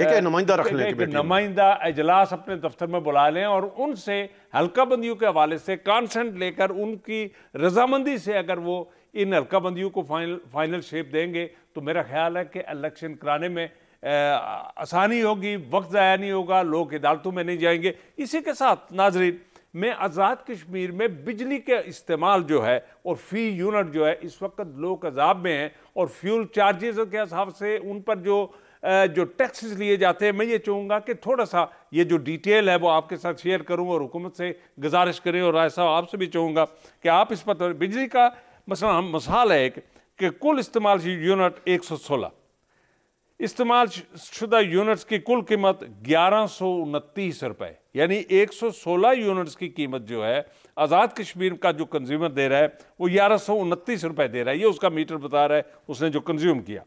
एक नुमाइंदा रख लें नुमाइंदा अजलास अपने दफ्तर में बुला लें और उनसे हल्का बंदियों के हवाले से कॉन्सेंट लेकर उनकी रजामंदी से अगर वो इन हल्का बंदियों को फाइनल फाइनल शेप देंगे तो मेरा ख्याल है कि इलेक्शन कराने में आसानी होगी वक्त ज़ाया नहीं होगा लोग अदालतों में नहीं जाएंगे इसी के साथ नाजरीन में आज़ाद कश्मीर में बिजली के इस्तेमाल जो है और फ़ी यूनिट जो है इस वक्त लोग अजाब में हैं और फ्यूल चार्जेस के हिसाब से उन पर जो जो टैक्सेस लिए जाते हैं मैं ये चाहूँगा कि थोड़ा सा ये जो डिटेल है वो आपके साथ शेयर करूँ और हुकूमत से गुजारिश करें और राय साहब आपसे भी चाहूँगा कि आप इस पर तो बिजली का मसला हम मसाल है एक कि कुल इस्तेमाल यूनिट एक सौ सोलह इस्तेमाल शुदा यूनिट्स की कुल कीमत ग्यारह सौ उनतीस रुपये यानी एक सौ सोलह यूनिट्स की कीमत जो है आज़ाद कश्मीर का जो कंज्यूमर दे रहा है वो ग्यारह सौ उनतीस रुपये दे रहा है ये उसका मीटर बता रहा है उसने जो कंज्यूम किया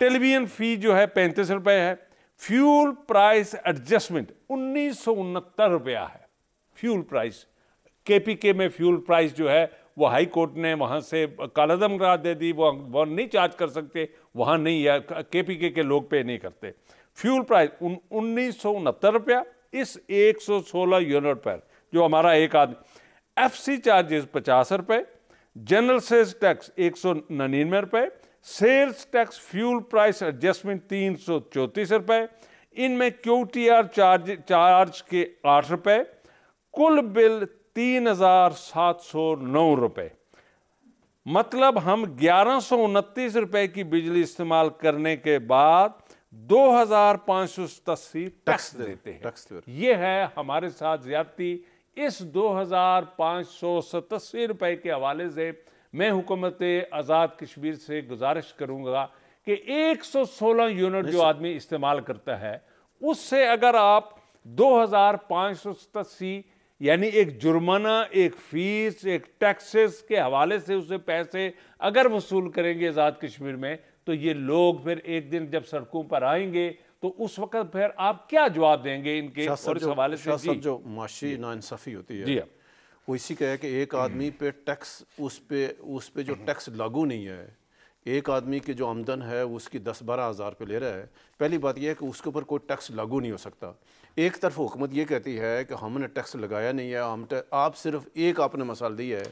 टेलीविजन फी जो है पैंतीस रुपये है फ्यूल प्राइस एडजस्टमेंट उन्नीस सौ उनहत्तर रुपया है फ्यूल प्राइस के में फ्यूल प्राइस जो है वो हाई कोर्ट ने वहाँ से कालादम राह दे दी वो वो नहीं चार्ज कर सकते वहाँ नहीं है के पी के, के लोग पे नहीं करते फ्यूल प्राइस उन उन्नीस सौ उनहत्तर रुपया इस एक सौ सोलह यूनिट पर जो हमारा एक आदमी एफ सी चार्जेस पचास रुपये जनरल सेल्स टैक्स एक सौ निन्यानवे रुपये sales tax fuel price adjustment तीन सौ चौंतीस रुपये इनमें Q T R charge charge के आठ रुपये कुल बिल तीन हज़ार सात सौ नौ रुपये मतलब हम ग्यारह सौ उनतीस रुपये की बिजली इस्तेमाल करने के बाद दो हज़ार पाँच सौ सतासी टैक्स देते हैं ये है हमारे साथ ज्यादती इस दो हज़ार पाँच सौ सतासी रुपये के हवाले से मैं हुकूमत आज़ाद कश्मीर से गुजारिश करूँगा कि 116 यूनिट जो आदमी इस्तेमाल करता है उससे अगर आप दो हज़ार पाँच सौ सतासी यानी एक जुर्माना एक फीस एक टैक्सेस के हवाले से उसे पैसे अगर वसूल करेंगे आज़ाद कश्मीर में तो ये लोग फिर एक दिन जब सड़कों पर आएंगे तो उस वक्त फिर आप क्या जवाब देंगे इनके और इस हवाले से जो माशी नाइंसाफ़ी होती है जी हाँ। वो इसी का है कि एक आदमी पे टैक्स उस पे उस पे जो टैक्स लागू नहीं है एक आदमी की जो आमदन है उसकी दस बारह हज़ार पे ले रहा है पहली बात यह है कि उसके ऊपर कोई टैक्स लागू नहीं हो सकता एक तरफ हुकूमत ये कहती है कि हमने टैक्स लगाया नहीं है हम आप सिर्फ एक आपने मसाल दी है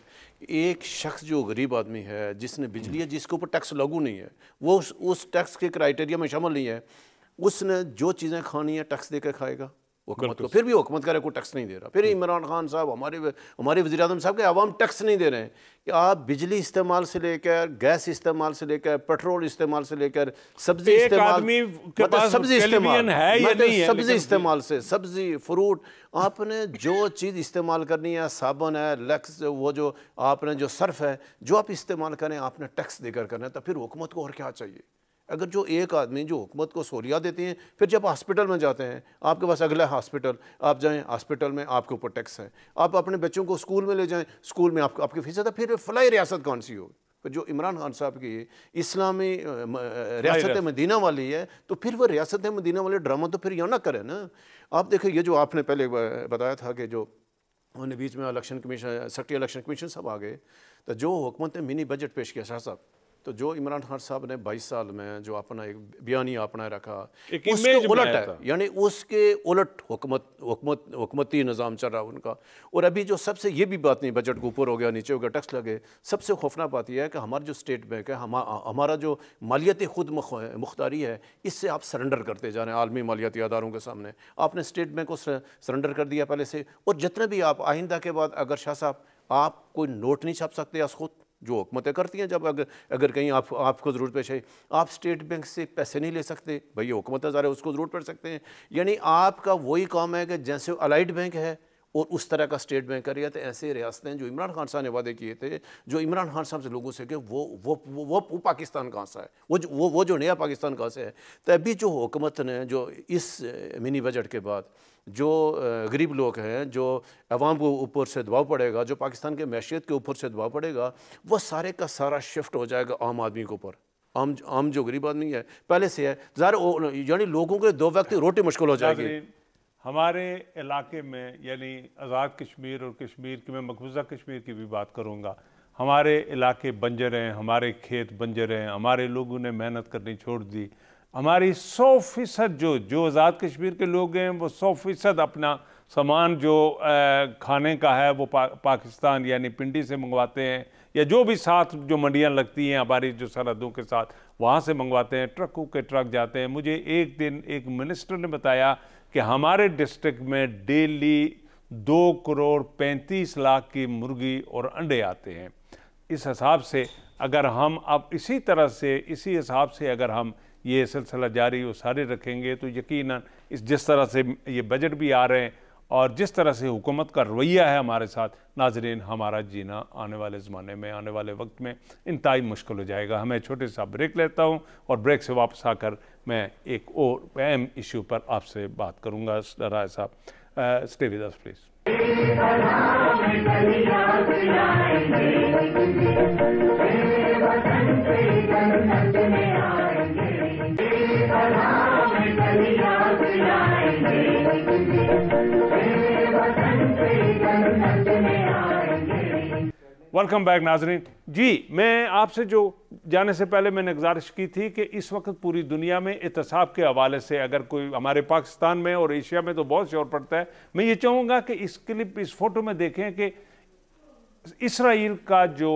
एक शख्स जो गरीब आदमी है जिसने बिजली है जिसके ऊपर टैक्स लागू नहीं है वो उस, उस टैक्स के क्राइटेरिया में शामिल नहीं है उसने जो चीज़ें खानी है टैक्स दे खाएगा हुकूमत मतलब को फिर भी हुकूमत रहे को टैक्स नहीं दे रहा फिर हम्म। इमरान खान साहब हमारे हमारे वजी अजम साहब के आवाम टैक्स नहीं दे रहे हैं कि आप बिजली इस्तेमाल से लेकर गैस इस्तेमाल से लेकर पेट्रोल इस्तेमाल से लेकर सब्जी इस्तेमाल मतलब सब्जी इस्तेमाल मतलब सब्जी इस्तेमाल से सब्जी फ्रूट आपने जो चीज़ इस्तेमाल करनी है साबुन है लक्स वो जो आपने जो सर्फ है जो आप इस्तेमाल करें आपने टैक्स देकर करना है तो फिर हुकूमत को और क्या चाहिए अगर जो एक आदमी जो हुकूमत को सहूलियात देते हैं फिर जब हॉस्पिटल में जाते हैं आपके पास अगला हॉस्पिटल आप जाएं हॉस्पिटल में आपके ऊपर टैक्स है आप अपने बच्चों को स्कूल में ले जाएं स्कूल में आपको आपकी फीस है तो फिर फलाई रियासत कौन सी हो फिर जो इमरान खान साहब की इस्लामी रियासत मदीना वाली है तो फिर वह रियासत मदीना वाले ड्रामा तो फिर यहाँ ना करें ना आप देखें ये जो आपने पहले बताया था कि जो उन्होंने बीच में election commission secretary election commission सब आ गए तो जो हुकूमत ने मिनी बजट पेश किया शाह साहब तो जो इमरान खान साहब ने 22 साल में जो अपना एक बयानी अपना रखा उसके उलट है यानी उसके उलट हुकमत हुकमत हुकमती निज़ाम चल रहा उनका और अभी जो सबसे ये भी बात नहीं बजट ऊपर हो गया नीचे हो गया टैक्स लगे सबसे खौफनाक बात यह है कि हमारा जो स्टेट बैंक है हम हमारा जो मालियत खुद मुख्तारी है इससे आप सरेंडर करते जा रहे हैं आलमी मालियाती अदारों के सामने आपने स्टेट बैंक को सरेंडर कर दिया पहले से और जितने भी आप आइंदा के बाद अगर शाह साहब आप कोई नोट नहीं छाप सकते या खुद जो हुकूमतें करती हैं जब अगर अगर कहीं आप आपको ज़रूरत पेश है आप स्टेट बैंक से पैसे नहीं ले सकते भैया हुकूमतें ज़रा उसको ज़रूरत पड़ सकते हैं यानी आपका वही काम है कि जैसे अलाइड बैंक है और उस तरह का स्टेट बैंक कर रहा तो ऐसे रियासतें जो इमरान खान साहब ने वादे किए थे जो इमरान खान साहब से लोगों से कि वो वो वो, वो पाकिस्तान कहाँ सा है वो जो वो वो जो नया पाकिस्तान कहाँ से है तभी जो हुकूमत ने जो इस मिनी बजट के बाद जो गरीब लोग हैं जो अवाम को ऊपर से दबाव पड़ेगा जो पाकिस्तान के मैशियत के ऊपर से दबाव पड़ेगा वह सारे का सारा शिफ्ट हो जाएगा आम आदमी के ऊपर आम आम जो गरीब आदमी है पहले से है ज़ाहिर यानी लोगों के दो व्यक्ति रोटी मुश्किल हो जाएगी हमारे इलाके में यानी आज़ाद कश्मीर और कश्मीर की मैं मकबूजा कश्मीर की भी बात करूँगा हमारे इलाके बंजर हैं हमारे खेत बंजर हैं हमारे लोगों ने मेहनत करनी छोड़ दी हमारी सौ फ़ीसद जो जो आज़ाद कश्मीर के लोग हैं वो सौ फ़ीसद अपना सामान जो खाने का है वो पा, पाकिस्तान यानी पिंडी से मंगवाते हैं या जो भी साथ जो मंडियाँ लगती हैं हमारी जो सरहदों के साथ वहाँ से मंगवाते हैं ट्रकों के ट्रक जाते हैं मुझे एक दिन एक मिनिस्टर ने बताया कि हमारे डिस्ट्रिक्ट में डेली दो करोड़ पैंतीस लाख की मुर्गी और अंडे आते हैं इस हिसाब से अगर हम अब इसी तरह से इसी हिसाब से अगर हम ये सिलसिला जारी वो सारे रखेंगे तो यकीन इस जिस तरह से ये बजट भी आ रहे हैं और जिस तरह से हुकूमत का रवैया है हमारे साथ नाजरीन हमारा जीना आने वाले ज़माने में आने वाले वक्त में इंतई मुश्किल हो जाएगा हमें छोटे सा ब्रेक लेता हूँ और ब्रेक से वापस आकर मैं एक और अहम इशू पर आपसे बात करूँगा राय साहब stay with us please welcome back नाजरीन जी मैं आपसे जो जाने से पहले मैंने गुजारिश की थी कि इस वक्त पूरी दुनिया में एहतसाब के हवाले से अगर कोई हमारे पाकिस्तान में और एशिया में तो बहुत शोर पड़ता है मैं ये चाहूँगा कि इस क्लिप इस फोटो में देखें कि इसराइल का जो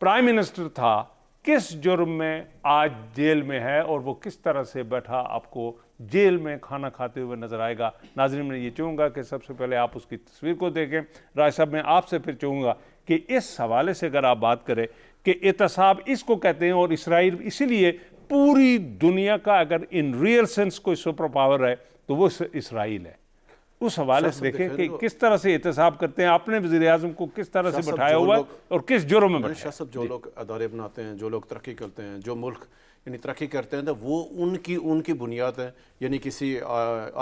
प्राइम मिनिस्टर था किस जुर्म में आज जेल में है और वो किस तरह से बैठा आपको जेल में खाना खाते हुए नजर आएगा नाजरीन मैं ये चाहूँगा कि सबसे पहले आप उसकी तस्वीर को देखें राय साहब मैं आपसे फिर चाहूँगा कि इस हवाले से अगर आप बात करें कि एहतसाब इसको कहते हैं और इसराइल इसीलिए पूरी दुनिया का अगर इन रियल सेंस कोई सुपर पावर है तो वो इसराइल है उस हवाले से देखें कि किस तरह से एहतसाब करते हैं अपने वजी अजम को किस तरह से बैठाया हुआ है और किस जुर्म में जो लोग अदारे बनाते हैं जो लोग तरक्की करते हैं जो मुल्क यानी तरक्की करते हैं तो वो उनकी उनकी बुनियाद है यानी किसी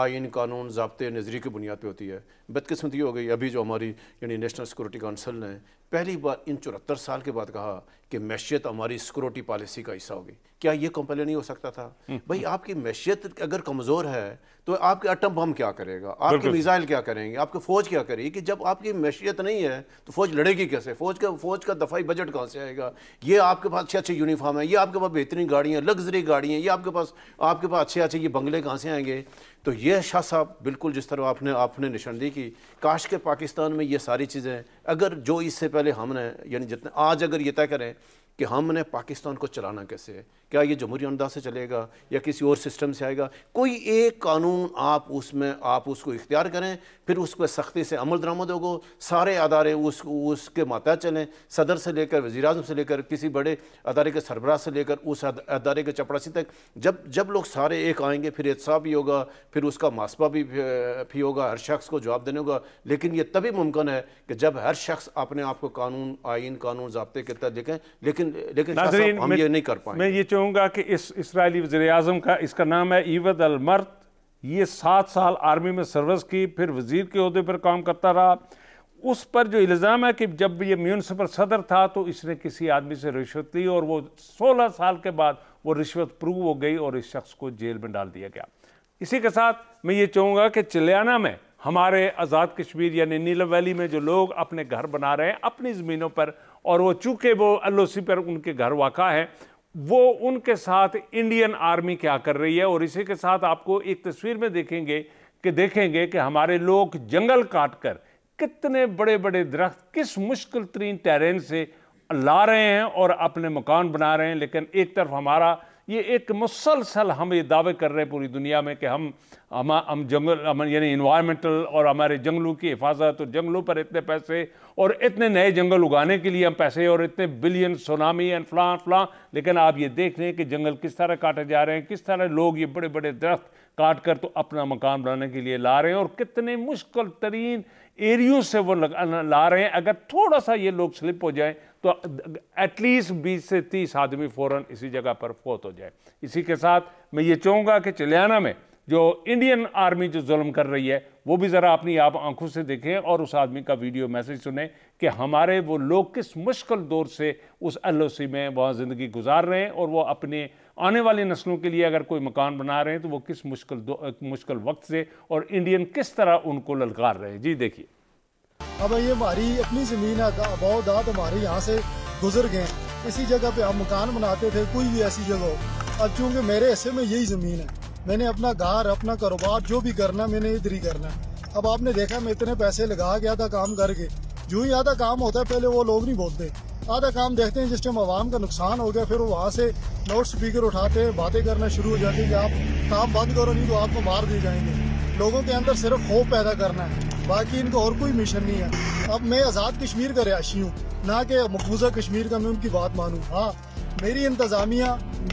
आइन कानून जबते नज़रिए की बुनियाद पर होती है बदकस्मती हो गई अभी जो हमारी यानी नेशनल सिक्योरिटी काउंसिल ने पहली बार इन चौहत्तर साल के बाद कहा कि मैशियत हमारी सिक्योरिटी पॉलिसी का हिस्सा होगी क्या ये कंप्लेन नहीं हो सकता था हम्म। भाई आपकी मैशियत अगर कमज़ोर है तो आपके अटम बम क्या करेगा आपके मिज़ाइल क्या करेंगे आपके फ़ौज क्या करेगी कि जब आपकी मैशियत नहीं है तो फ़ौज लड़ेगी कैसे फ़ौज का फ़ौज का दफ़ाई बजट कहाँ से आएगा ये आपके पास अच्छे अच्छे यूनिफॉर्म है ये आपके पास बेहतरीन गाड़ियाँ लग्जरी गाड़ियाँ ये आपके पास आपके पास अच्छे अच्छे ये बंगले कहाँ से आएंगे तो ये शाह साहब बिल्कुल जिस तरह आपने आपने निशानदेही की काश के पाकिस्तान में ये सारी चीज़ें अगर जो इससे पहले हमने यानी जितने आज अगर ये तय करें कि हमने पाकिस्तान को चलाना कैसे है क्या ये जमहूरी अंदाज से चलेगा या किसी और सिस्टम से आएगा कोई एक कानून आप उसमें आप उसको इख्तियार करें फिर उस पर सख्ती से अमल दरामद होगो सारे अदारे उस उसके माता चलें सदर से लेकर वजी अजम से लेकर किसी बड़े अदारे के सरबराह से लेकर उस अदारे के चपरासी तक जब जब लोग सारे एक आएंगे फिर एहसा भी होगा फिर उसका मासबा भी भी होगा हर शख्स को जवाब देने होगा लेकिन ये तभी मुमकिन है कि जब हर शख्स अपने आप को कानून आइन कानून जबते के तहत देखें लेकिन लेकिन लेकिन नाजरीन, हम ये नहीं कर पाए मैं ये चाहूँगा कि इस इसराइली वजे अजम का इसका नाम है ईवद अलमर्द ये सात साल आर्मी में सर्विस की फिर वजीर के अहदे पर काम करता रहा उस पर जो इल्ज़ाम है कि जब ये म्यूनसिपल सदर था तो इसने किसी आदमी से रिश्वत ली और वो सोलह साल के बाद वो रिश्वत प्रूव हो गई और इस शख्स को जेल में डाल दिया गया इसी के साथ मैं ये चाहूँगा कि चिलियाना में हमारे आज़ाद कश्मीर यानी नीलम वैली में जो लोग अपने घर बना रहे हैं अपनी ज़मीनों पर और वो चूँकि वो एल पर उनके घर वाक़ा है वो उनके साथ इंडियन आर्मी क्या कर रही है और इसी के साथ आपको एक तस्वीर में देखेंगे कि देखेंगे कि हमारे लोग जंगल काट कर कितने बड़े बड़े दरख्त किस मुश्किल तरीन टैरेन से ला रहे हैं और अपने मकान बना रहे हैं लेकिन एक तरफ हमारा ये एक मुसलसल हम ये दावे कर रहे हैं पूरी दुनिया में कि हम हम हम जंगल यानी इन्वायरमेंटल और हमारे जंगलों की हिफाजत और जंगलों पर इतने पैसे और इतने नए जंगल उगाने के लिए हम पैसे और इतने बिलियन सोनामी एंड फ्लां फ्लां लेकिन आप ये देख रहे हैं कि जंगल किस तरह काटे जा रहे हैं किस तरह लोग ये बड़े बड़े दरख्त काट कर तो अपना मकान बनाने के लिए ला रहे हैं और कितने मुश्किल तरीन एरियो से वो ला रहे हैं अगर थोड़ा सा ये लोग स्लिप हो जाएँ तो एटलीस्ट 20 से 30 आदमी फ़ौरन इसी जगह पर फौत हो जाए इसी के साथ मैं ये चाहूँगा कि चलियाना में जो इंडियन आर्मी जो जुल्म कर रही है वो भी ज़रा अपनी आप आंखों से देखें और उस आदमी का वीडियो मैसेज सुने कि हमारे वो लोग किस मुश्किल दौर से उस एल में वहाँ ज़िंदगी गुजार रहे हैं और वो अपने आने वाली नस्लों के लिए अगर कोई मकान बना रहे हैं तो वो किस मुश्किल मुश्किल वक्त से और इंडियन किस तरह उनको ललकार रहे हैं जी देखिए अब ये हमारी अपनी ज़मीन है दाद हमारे यहाँ से गुजर गए इसी जगह पे हम मकान बनाते थे कोई भी ऐसी जगह हो अब चूंकि मेरे हिस्से में यही ज़मीन है मैंने अपना घर अपना कारोबार जो भी करना मैंने इधर ही करना अब आपने देखा मैं इतने पैसे लगा गया था काम करके जो ही आधा काम होता है पहले वो लोग नहीं बोलते आधा काम देखते हैं जिस टाइम आवाम का नुकसान हो गया फिर वो वहाँ से लाउड स्पीकर उठाते हैं बातें करना शुरू हो जाती है कि आप काम बंद करो नहीं तो आपको मार दिए जाएंगे लोगों के अंदर सिर्फ खोफ पैदा करना है बाकी इनको और कोई मिशन नहीं है अब मैं आज़ाद कश्मीर का रिहाशी हूँ ना कि मकबूजा कश्मीर का मैं उनकी बात मानूँ हाँ मेरी इंतज़ामिया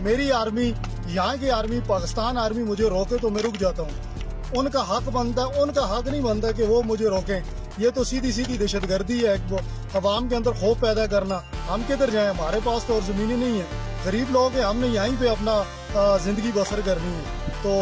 मेरी आर्मी यहाँ की आर्मी पाकिस्तान आर्मी मुझे रोके तो मैं रुक जाता हूँ उनका हक बनता है उनका हक नहीं बनता कि वो मुझे रोकें ये तो सीधी सीधी दहशत गर्दी है वो आवाम के अंदर खौफ पैदा करना हम किधर जाएं हमारे पास तो और जमीन ही नहीं है गरीब लोग हैं हमने यहीं पे अपना ज़िंदगी बसर करनी है तो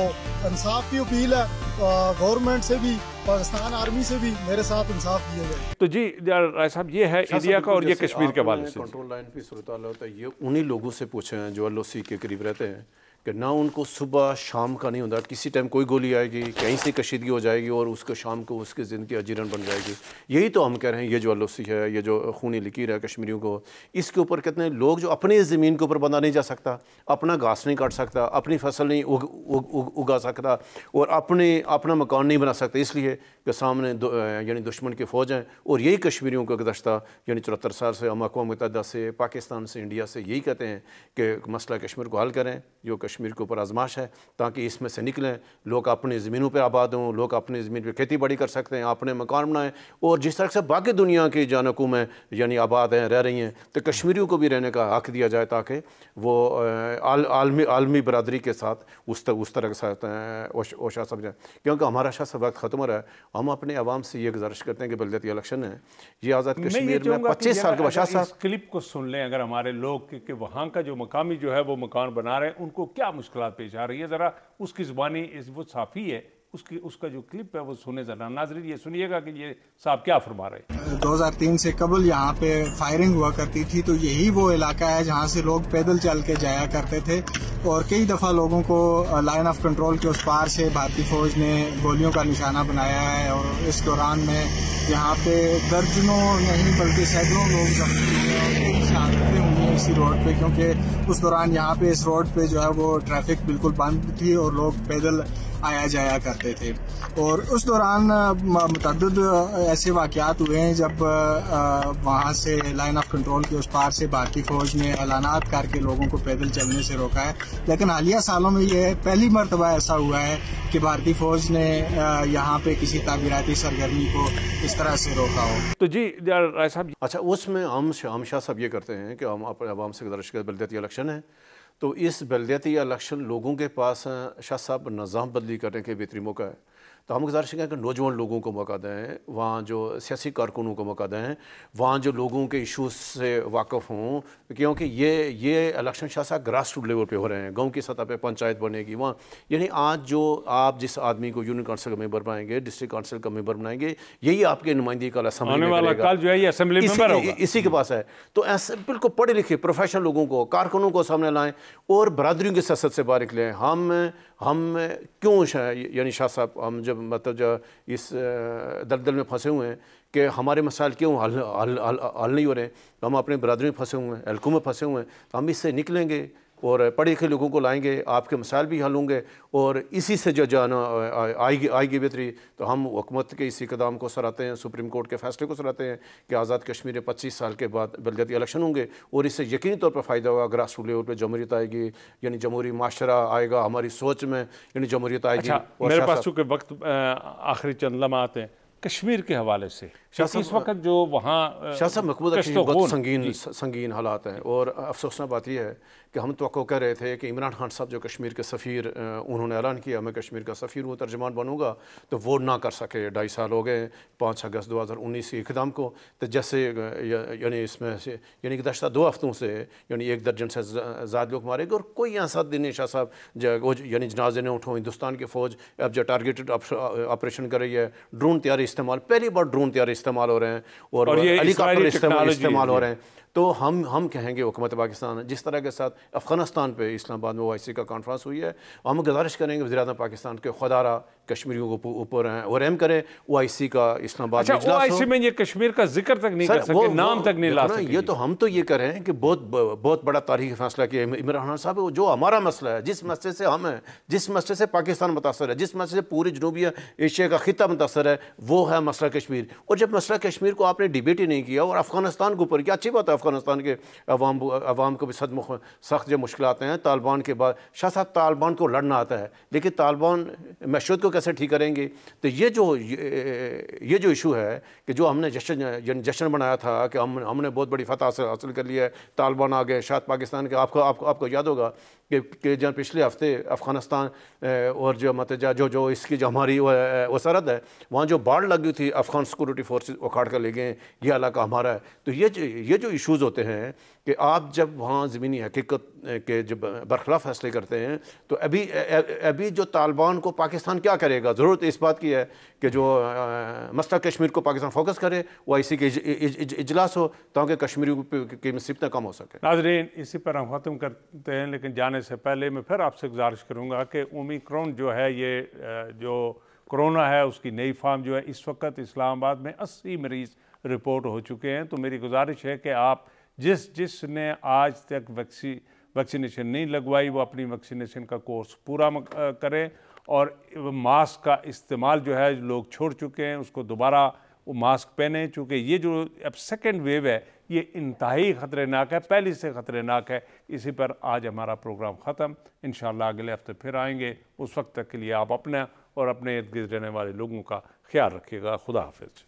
इंसाफ की अपील है गवर्नमेंट से भी पाकिस्तान आर्मी से भी मेरे साथ इंसाफ दिया जाए तो जी राय साहब ये है अच्छा, इंडिया का और ये कश्मीर के हवाले से कंट्रोल लाइन की सूरत ये उन्हीं लोगों से पूछे हैं जो एल के करीब रहते हैं कि ना उनको सुबह शाम का नहीं होता किसी टाइम कोई गोली आएगी कहीं से कशीदगी हो जाएगी और उसको शाम को उसकी ज़िंदगी अजीरन बन जाएगी यही तो हम कह रहे हैं ये जो अलोसी है ये जो खूनी लकीर है कश्मीरियों को इसके ऊपर कितने लोग जो अपने ज़मीन के ऊपर बंदा नहीं जा सकता अपना घास नहीं काट सकता अपनी फसल नहीं उग, उग, उग, उगा सकता और अपने अपना मकान नहीं बना सकता इसलिए कि सामने यानी दुश्मन की फ़ौज हैं और यही कश्मीरियों को गुजशत यानी चौहत्तर साल से अकवा मुतदा से पाकिस्तान से इंडिया से यही कहते हैं कि मसला कश्मीर को हल करें जो कश्मीर कश्मीर के ऊपर आजमाश है ताकि इसमें से निकलें लोग अपनी ज़मीनों पर आबाद हों लोग अपनी ज़मीन पर खेती बाड़ी कर सकते हैं अपने मकान बनाएँ और जिस तरह से बाकी दुनिया की में यानी आबाद हैं रह रही हैं तो कश्मीरियों को भी रहने का हक दिया जाए ताकि वो आल, आलमी आलमी बरदरी के साथ उस, तर, उस तरह के साथ ओशा समझें क्योंकि हमारा शास वक्त ख़त्म हो रहा है हम अपने आवाम से ये गुजारिश करते हैं कि बलदती इलेक्शन है ये आज़ाद कश्मीर में पच्चीस साल के बाद क्लिप को सुन लें अगर हमारे लोग वहाँ का जो मकामी जो है वो मकान बना रहे हैं उनको क्या क्या मुश्किल पेश आ रही है ज़रा उसकी ज़बानी इस वो साफ़ी है उसकी उसका जो क्लिप है वो सुने ज़रा नाजरीन ये सुनिएगा कि ये साहब क्या फरमा रहे दो हज़ार तीन से कबल यहाँ पे फायरिंग हुआ करती थी तो यही वो इलाका है जहाँ से लोग पैदल चल के जाया करते थे और कई दफ़ा लोगों को लाइन ऑफ कंट्रोल के उस पार से भारतीय फौज ने गोलियों का निशाना बनाया है और इस दौरान में यहाँ पे दर्जनों नहीं बल्कि सैकड़ों लोग जख्मी हुए और शहादतें हुई इसी रोड पे क्योंकि उस दौरान यहाँ पे इस रोड पे जो है वो ट्रैफिक बिल्कुल बंद थी और लोग पैदल आया जाया करते थे और उस दौरान मतद ऐसे वाकत हुए हैं जब वहाँ से लाइन ऑफ कंट्रोल के उस पार से भारतीय फ़ौज ने ऐलानात करके लोगों को पैदल चलने से रोका है लेकिन हालिया सालों में ये पहली मरतबा ऐसा हुआ है कि भारतीय फौज ने यहाँ पे किसी ताबीराती सरगर्मी को इस तरह से रोका हो तो जी राय साहब अच्छा उसमें हम हम शाह साहब ये करते हैं कि हम अपने आवाम से गुजारिश कर बलदती इलेक्शन है तो इस बलदती इलेक्शन लोगों के पास शाह साहब निज़ाम बदली करने के बेहतरीन मौका है तो हम गुजारिश करें कि नौजवान लोगों को मौका दें वहाँ जो सियासी कारकुनों को मौका दें वहाँ जो लोगों के इशूज़ से वाकफ़ हों क्योंकि ये ये इलेक्शन शाह साहब ग्रास रूट लेवल पर हो रहे हैं गाँव की सतह पर पंचायत बनेगी वहाँ यानी आज जो आप जिस आदमी को यूनियन काउंसिल का मेम्बर बनाएंगे डिस्ट्रिक्ट काउंसिल का मेम्बर बनाएंगे यही आपके नुमाइंदगी का इसी के पास है तो ऐसे बिल्कुल पढ़े लिखे प्रोफेशनल लोगों को कारकुनों को सामने लाएँ और बरदरी की सियासत से बाहर निकलें हम हम क्यों यानी शाह साहब हम जब मतलब जो इस दलदल में फंसे हुए हैं कि हमारे मसाइल क्यों हल हल हल नहीं हो रहे हैं हम अपने बरदरी में फंसे हुए हैं हल्कों में फंसे हुए हैं तो हम इससे निकलेंगे और पढ़े लिखे लोगों को लाएंगे आपके मसाइल भी हल होंगे और इसी से जो जाना आएगी आएगी बेहतरी तो हम हुकूमत के इसी कदम को सराहते हैं सुप्रीम कोर्ट के फैसले को सराहते हैं कि आज़ाद कश्मीर में पच्चीस साल के बाद बलगती इलेक्शन होंगे और इससे यकीनी तौर पर फ़ायदा होगा ग्रास रूट लेवल पर जमहूरीत आएगी यानी जमहूरी माशरा आएगा हमारी सोच में यानी जमहूरीत आएगी अच्छा, मेरे पास चूँकि वक्त आखिरी चंद आते हैं कश्मीर के हवाले से इस वक्त जो वहाँ शाह महमूद बहुत संगीन संगीन हालात हैं और अफसोसना बात यह है कि हम तो कह रहे थे कि इमरान खान साहब जो कश्मीर के सफ़ीर उन्होंने ऐलान किया मैं कश्मीर का सफ़ीर हूँ तर्जमान बनूंगा तो वो ना कर सके ढाई साल हो गए पाँच अगस्त दो हज़ार उन्नीस के इकदाम को तो जैसे यानी इसमें से यानी कि दशा दो हफ्तों से यानी एक दर्जन से ज़्यादा लोग मारे गए और कोई ऐसा दिन शाह साहब यानी जनाजे ने उठो हिंदुस्तान की फ़ौज अब जो टारगेटेड ऑपरेशन कर रही है ड्रोन तैयारी इस्तेमाल पहली बार ड्रोन तैयारी इस्तेमाल हो रहे हैं और, हेलीकॉप्टर इस्तेमाल हो रहे हैं तो हम हम कहेंगे हुकूमत पाकिस्तान जिस तरह के साथ अफगानिस्तान पर इस्लामाबाद में ओ आई सी का कॉन्फ्रेंस हुई है हम गुजारिश करेंगे वजी पाकिस्तान के खुदारा कश्मीरियों को ऊपर हैं और एम करें ओ आई सी का इस्लामाबाद अच्छा, सी में ये कश्मीर का जिक्र तक नहीं कर सके नाम तक नहीं ला ये तो हम तो ये कर रहे हैं कि बहुत बहुत बड़ा तारीखी फैसला किया इमरान खान साहब जो हमारा मसला है जिस मसले से हम हैं जिस मसले से पाकिस्तान मुतासर है जिस मसले से पूरे जनूबी एशिया का खिता मुतासर है वो है मसला कश्मीर और जब मसला कश्मीर को आपने डिबेट ही नहीं किया और अफगानिस्तान के ऊपर किया अच्छी बात है अफगानिस्तान के अवाम अवाम को भी सद सख्त जो मुश्किल हैं तालिबान के बाद शाह साहब तालिबान को लड़ना आता है लेकिन तालिबान मैशत को कैसे ठीक करेंगे तो ये जो ये जो इशू है कि जो हमने जश्न जश्न बनाया था कि हम हमने बहुत बड़ी फतह हासिल कर लिया है तालिबान आ गए शायद पाकिस्तान के आपको आपको आपको याद होगा कि, कि पिछले हफ्ते अफगानिस्तान और जो मत जो जो इसकी जो हमारी वसारत है वहाँ जो बाढ़ लगी थी अफगान सिक्योरिटी फोर्स उखाड़ कर ले गए ये इलाका हमारा है तो ये ये जो इशू महफूज होते हैं कि आप जब वहाँ ज़मीनी हकीकत के जब बरखला फैसले करते हैं तो अभी अभी जो तालिबान को पाकिस्तान क्या करेगा ज़रूरत इस बात की है कि जो मसला कश्मीर को पाकिस्तान फोकस करे वह इसी के इजलास हो ताकि कश्मीरी की मुसीबतें कम हो सके नाजरीन इसी पर हम ख़त्म करते हैं लेकिन जाने से पहले मैं फिर आपसे गुजारिश करूँगा कि ओमिक्रॉन जो है ये जो कोरोना है उसकी नई फार्म जो है इस वक्त इस्लामाबाद में अस्सी मरीज़ रिपोर्ट हो चुके हैं तो मेरी गुजारिश है कि आप जिस जिसने आज तक वैक्सी वैक्सीनेशन नहीं लगवाई वो अपनी वैक्सीनेशन का कोर्स पूरा करें और मास्क का इस्तेमाल जो है लोग छोड़ चुके हैं उसको दोबारा वो मास्क पहने चूँकि ये जो अब सेकेंड वेव है ये इंतहाई ख़तरनाक है पहले से ख़तरनाक है इसी पर आज हमारा प्रोग्राम ख़त्म इन अगले हफ्ते फिर आएंगे उस वक्त तक के लिए आप अपना और अपने इर्द गिर्द रहने वाले लोगों का ख्याल रखिएगा खुदा हाफिज